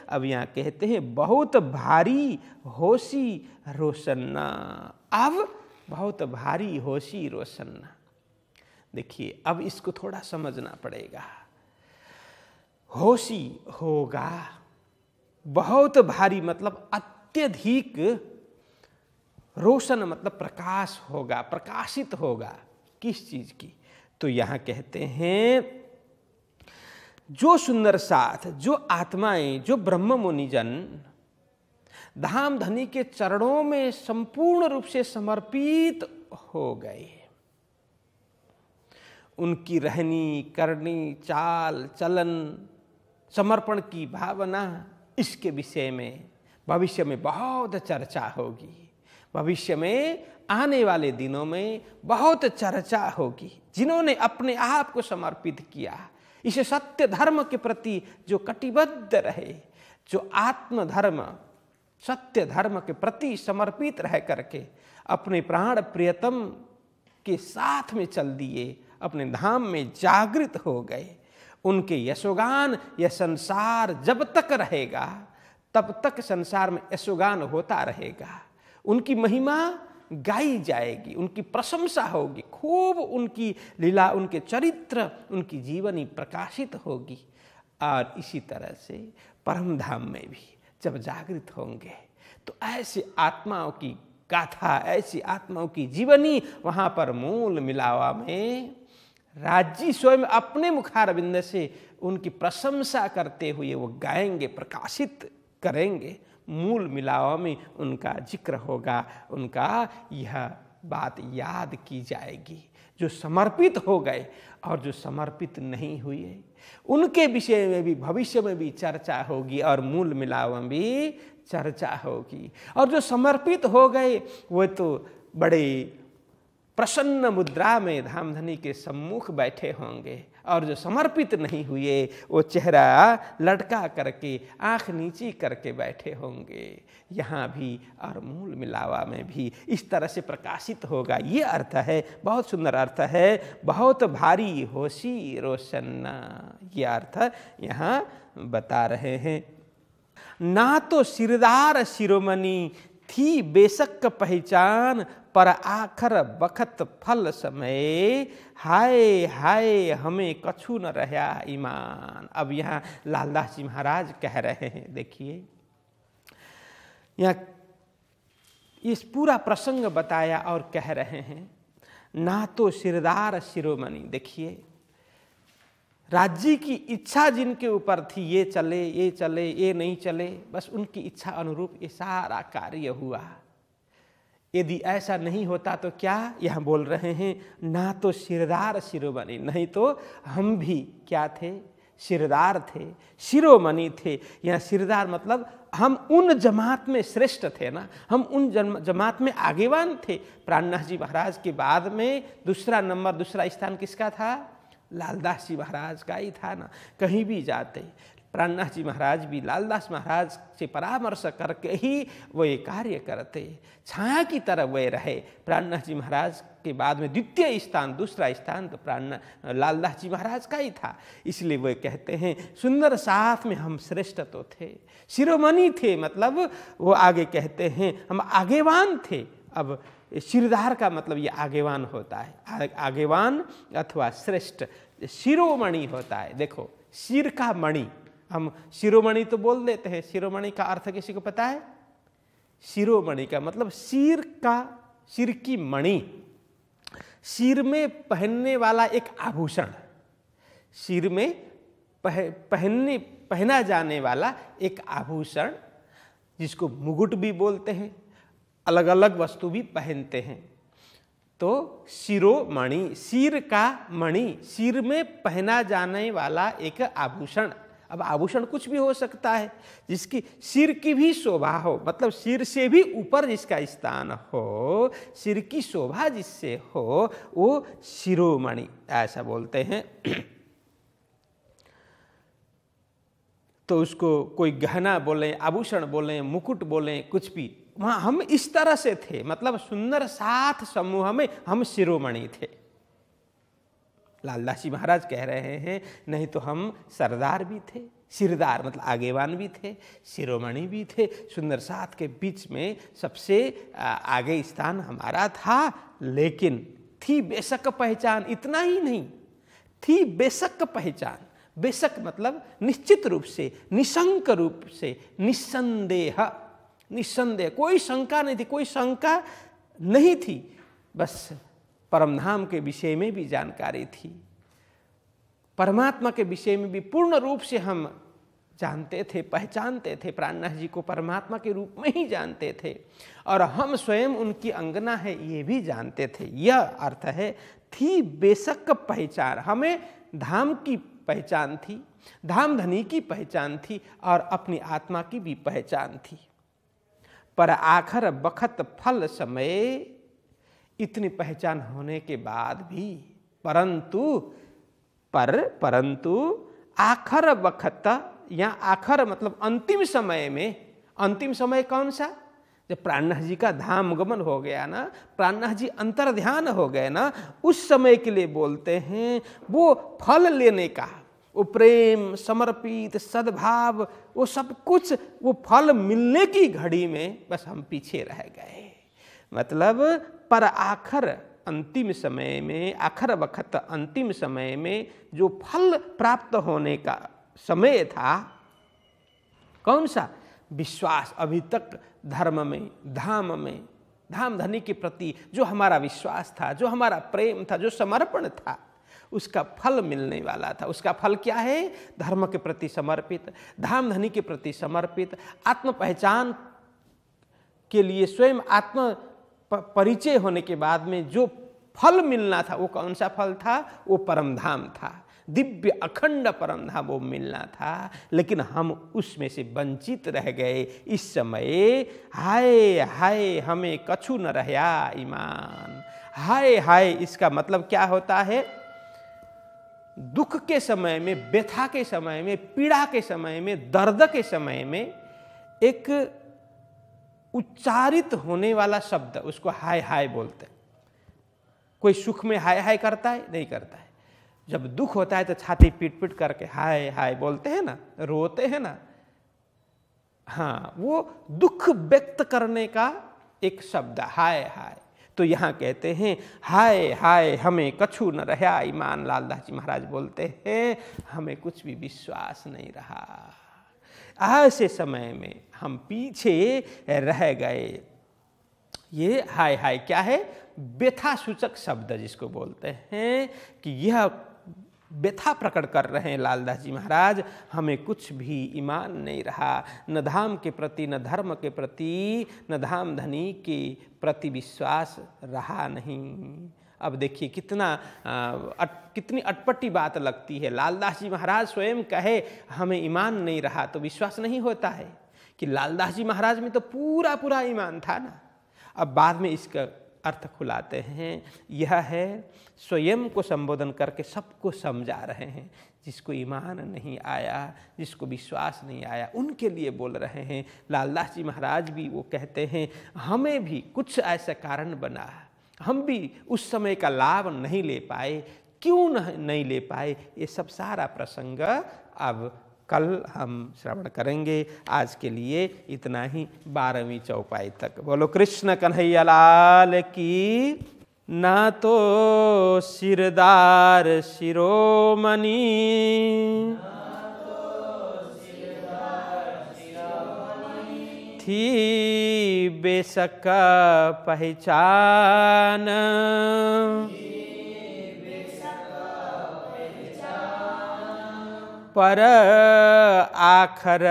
अब यहाँ कहते हैं बहुत भा भारी होशी रोशन्ना अब बहुत भारी होशी रोशन्ना देखिए अब इसको थोड़ा समझना पड़ेगा होशी होगा बहुत भारी मतलब अत्यधिक रोशन मतलब प्रकाश होगा प्रकाशित होगा किस चीज की तो यहां कहते हैं जो सुंदर साथ जो आत्माएं जो ब्रह्म मुनिजन धाम धनी के चरणों में संपूर्ण रूप से समर्पित हो गए उनकी रहनी करनी चाल चलन समर्पण की भावना इसके विषय में भविष्य में बहुत चर्चा होगी भविष्य में आने वाले दिनों में बहुत चर्चा होगी जिन्होंने अपने आप को समर्पित किया इसे सत्य धर्म के प्रति जो कटिबद्ध रहे जो आत्मधर्म सत्य धर्म के प्रति समर्पित रह करके अपने प्राण प्रियतम के साथ में चल दिए अपने धाम में जागृत हो गए उनके यशोगान यह संसार जब तक रहेगा तब तक संसार में यशोगान होता रहेगा उनकी महिमा गाई जाएगी उनकी प्रशंसा होगी खूब उनकी लीला उनके चरित्र उनकी जीवनी प्रकाशित होगी और इसी तरह से परमधाम में भी जब जागृत होंगे तो ऐसी आत्माओं की गाथा ऐसी आत्माओं की जीवनी वहाँ पर मूल मिलावा में राजी स्वयं अपने मुखार बिंद से उनकी प्रशंसा करते हुए वो गाएंगे प्रकाशित करेंगे मूल मिलावा में उनका जिक्र होगा उनका यह बात याद की जाएगी जो समर्पित हो गए और जो समर्पित नहीं हुए उनके विषय में भी भविष्य में भी चर्चा होगी और मूल मिलाव में भी चर्चा होगी और जो समर्पित हो गए वो तो बड़े प्रसन्न मुद्रा में धामधनी के सम्मुख बैठे होंगे और जो समर्पित नहीं हुए वो चेहरा लटका करके आंख नीची करके बैठे होंगे यहाँ भी और मूल मिलावा में भी इस तरह से प्रकाशित होगा ये अर्थ है बहुत सुंदर अर्थ है बहुत भारी होशी रोशन्ना ये अर्थ यहाँ बता रहे हैं ना तो सिरदार शिरोमणि थी बेशक पहचान पर आखर बखत फल समय हाय हाय हमें कछु न रहा ईमान अब यहाँ लालदास जी महाराज कह रहे हैं देखिए यहाँ इस पूरा प्रसंग बताया और कह रहे हैं ना तो सिरदार शिरोमणि देखिए राज्य की इच्छा जिनके ऊपर थी ये चले ये चले ये नहीं चले बस उनकी इच्छा अनुरूप ये सारा कार्य हुआ यदि ऐसा नहीं होता तो क्या यह बोल रहे हैं ना तो सिरदार शिरोमणि नहीं तो हम भी क्या थे सिरदार थे शिरोमणि थे या सिरदार मतलब हम उन जमात में श्रेष्ठ थे ना हम उन जमात में आगेवान थे प्राणनाथ जी महाराज के बाद में दूसरा नंबर दूसरा स्थान किसका था लालदास जी महाराज का ही था ना कहीं भी जाते प्राणनाथ जी महाराज भी लालदास महाराज से परामर्श करके ही वो ये कार्य करते छाया की तरह वे रहे प्राणनाथ जी महाराज उसके बाद में द्वितीय स्थान दूसरा स्थान तो प्राण लालदास जी महाराज का ही था इसलिए वे कहते हैं सुंदर साथ में हम श्रेष्ठ तो थे शिरोमणि थे मतलब वो आगे कहते हैं हम आगेवान थे अब सिरदार का मतलब ये आगेवान होता है आ, आगेवान अथवा श्रेष्ठ शिरोमणि होता है देखो सिर का मणि हम शिरोमणि तो बोल देते हैं शिरोमणि का अर्थ किसी को पता है शिरोमणि का मतलब सिर का सिर की मणि सिर में पहनने वाला एक आभूषण सिर में पह, पहनने पहना जाने वाला एक आभूषण जिसको मुगुट भी बोलते हैं अलग अलग वस्तु भी पहनते हैं तो शिरोमणि सिर का मणि सिर में पहना जाने वाला एक आभूषण अब आभूषण कुछ भी हो सकता है जिसकी सिर की भी शोभा हो मतलब सिर से भी ऊपर जिसका स्थान हो सिर की शोभा जिससे हो वो शिरोमणि ऐसा बोलते हैं तो उसको कोई गहना बोलें आभूषण बोलें मुकुट बोलें कुछ भी वहाँ हम इस तरह से थे मतलब सुंदर साथ समूह में हम शिरोमणि थे लालदास जी महाराज कह रहे हैं नहीं तो हम सरदार भी थे सिरदार मतलब आगेवान भी थे शिरोमणि भी थे सुंदर साथ के बीच में सबसे आगे स्थान हमारा था लेकिन थी बेशक पहचान इतना ही नहीं थी बेशक पहचान बेशक मतलब निश्चित रूप से निशंक रूप से निस्संदेह निस्संदेह कोई शंका नहीं थी कोई शंका नहीं थी बस परमधाम के विषय में भी जानकारी थी परमात्मा के विषय में भी पूर्ण रूप से हम जानते थे पहचानते थे प्राणनाथ जी को परमात्मा के रूप में ही जानते थे और हम स्वयं उनकी अंगना है ये भी जानते थे यह अर्थ है थी बेशक पहचान हमें धाम की पहचान थी धाम धनी की पहचान थी और अपनी आत्मा की भी पहचान थी पर आखिर बखत फल समय इतनी पहचान होने के बाद भी परंतु पर परंतु आखर वक्त या आखर मतलब अंतिम समय में अंतिम समय कौन सा जब प्राणनाथ जी का धाम गमन हो गया ना प्राणनाथ जी अंतर ध्यान हो गए ना उस समय के लिए बोलते हैं वो फल लेने का वो प्रेम समर्पित सद्भाव वो सब कुछ वो फल मिलने की घड़ी में बस हम पीछे रह गए मतलब पर आखिर अंतिम समय में आखिर वक्त अंतिम समय में जो फल प्राप्त होने का समय था कौन सा विश्वास अभी तक धर्म में धाम में धाम धनी के प्रति जो हमारा विश्वास था जो हमारा प्रेम था जो समर्पण था उसका फल मिलने वाला था उसका फल क्या है धर्म के प्रति समर्पित धाम धनी के प्रति समर्पित आत्म पहचान के लिए स्वयं आत्म परिचय होने के बाद में जो फल मिलना था वो कौन सा फल था वो परमधाम था दिव्य अखंड परमधाम वो मिलना था लेकिन हम उसमें से वंचित रह गए इस समय हाय हाय हमें कछु न रहया ईमान हाय हाय इसका मतलब क्या होता है दुख के समय में व्यथा के समय में पीड़ा के समय में दर्द के समय में एक उच्चारित होने वाला शब्द उसको हाय हाय बोलते हैं कोई सुख में हाय हाय करता है नहीं करता है जब दुख होता है तो छाती पीट पीट करके हाय हाय बोलते हैं ना रोते हैं ना हाँ वो दुख व्यक्त करने का एक शब्द हाय हाय तो यहाँ कहते हैं हाय हाय हमें कछु न रहा ईमान लाल दास जी महाराज बोलते हैं हमें कुछ भी विश्वास नहीं रहा ऐसे समय में हम पीछे रह गए ये हाय हाय क्या है व्यथा सूचक शब्द जिसको बोलते हैं कि यह व्यथा प्रकट कर रहे हैं लालदास जी महाराज हमें कुछ भी ईमान नहीं रहा न धाम के प्रति न धर्म के प्रति न धाम धनी के प्रति विश्वास रहा नहीं अब देखिए कितना अट, कितनी अटपटी बात लगती है लालदास जी महाराज स्वयं कहे हमें ईमान नहीं रहा तो विश्वास नहीं होता है कि लालदास जी महाराज में तो पूरा पूरा ईमान था ना अब बाद में इसका अर्थ खुलाते हैं यह है स्वयं को संबोधन करके सबको समझा रहे हैं जिसको ईमान नहीं आया जिसको विश्वास नहीं आया उनके लिए बोल रहे हैं लालदास जी महाराज भी वो कहते हैं हमें भी कुछ ऐसा कारण बना हम भी उस समय का लाभ नहीं ले पाए क्यों नहीं ले पाए ये सब सारा प्रसंग अब कल हम श्रवण करेंगे आज के लिए इतना ही बारहवीं चौपाई तक बोलो कृष्ण कन्हैया लाल की ना तो सिरदार शिरोमणि थी बेशक पहचान पर आखर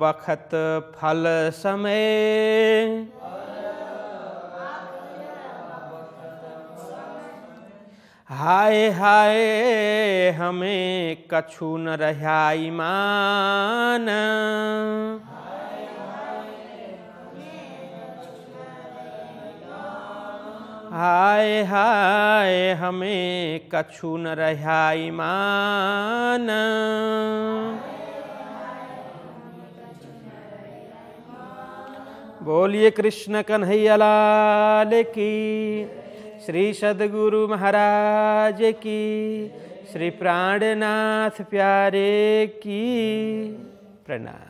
बखत फल समय हाय हाय हमें कछु न रहा ईमान हाय हाय हमें कछु न रहाई मान बोलिए कृष्ण कन्हैया लाल की श्री सदगुरु महाराज की श्री प्राणनाथ प्यारे की प्रणाम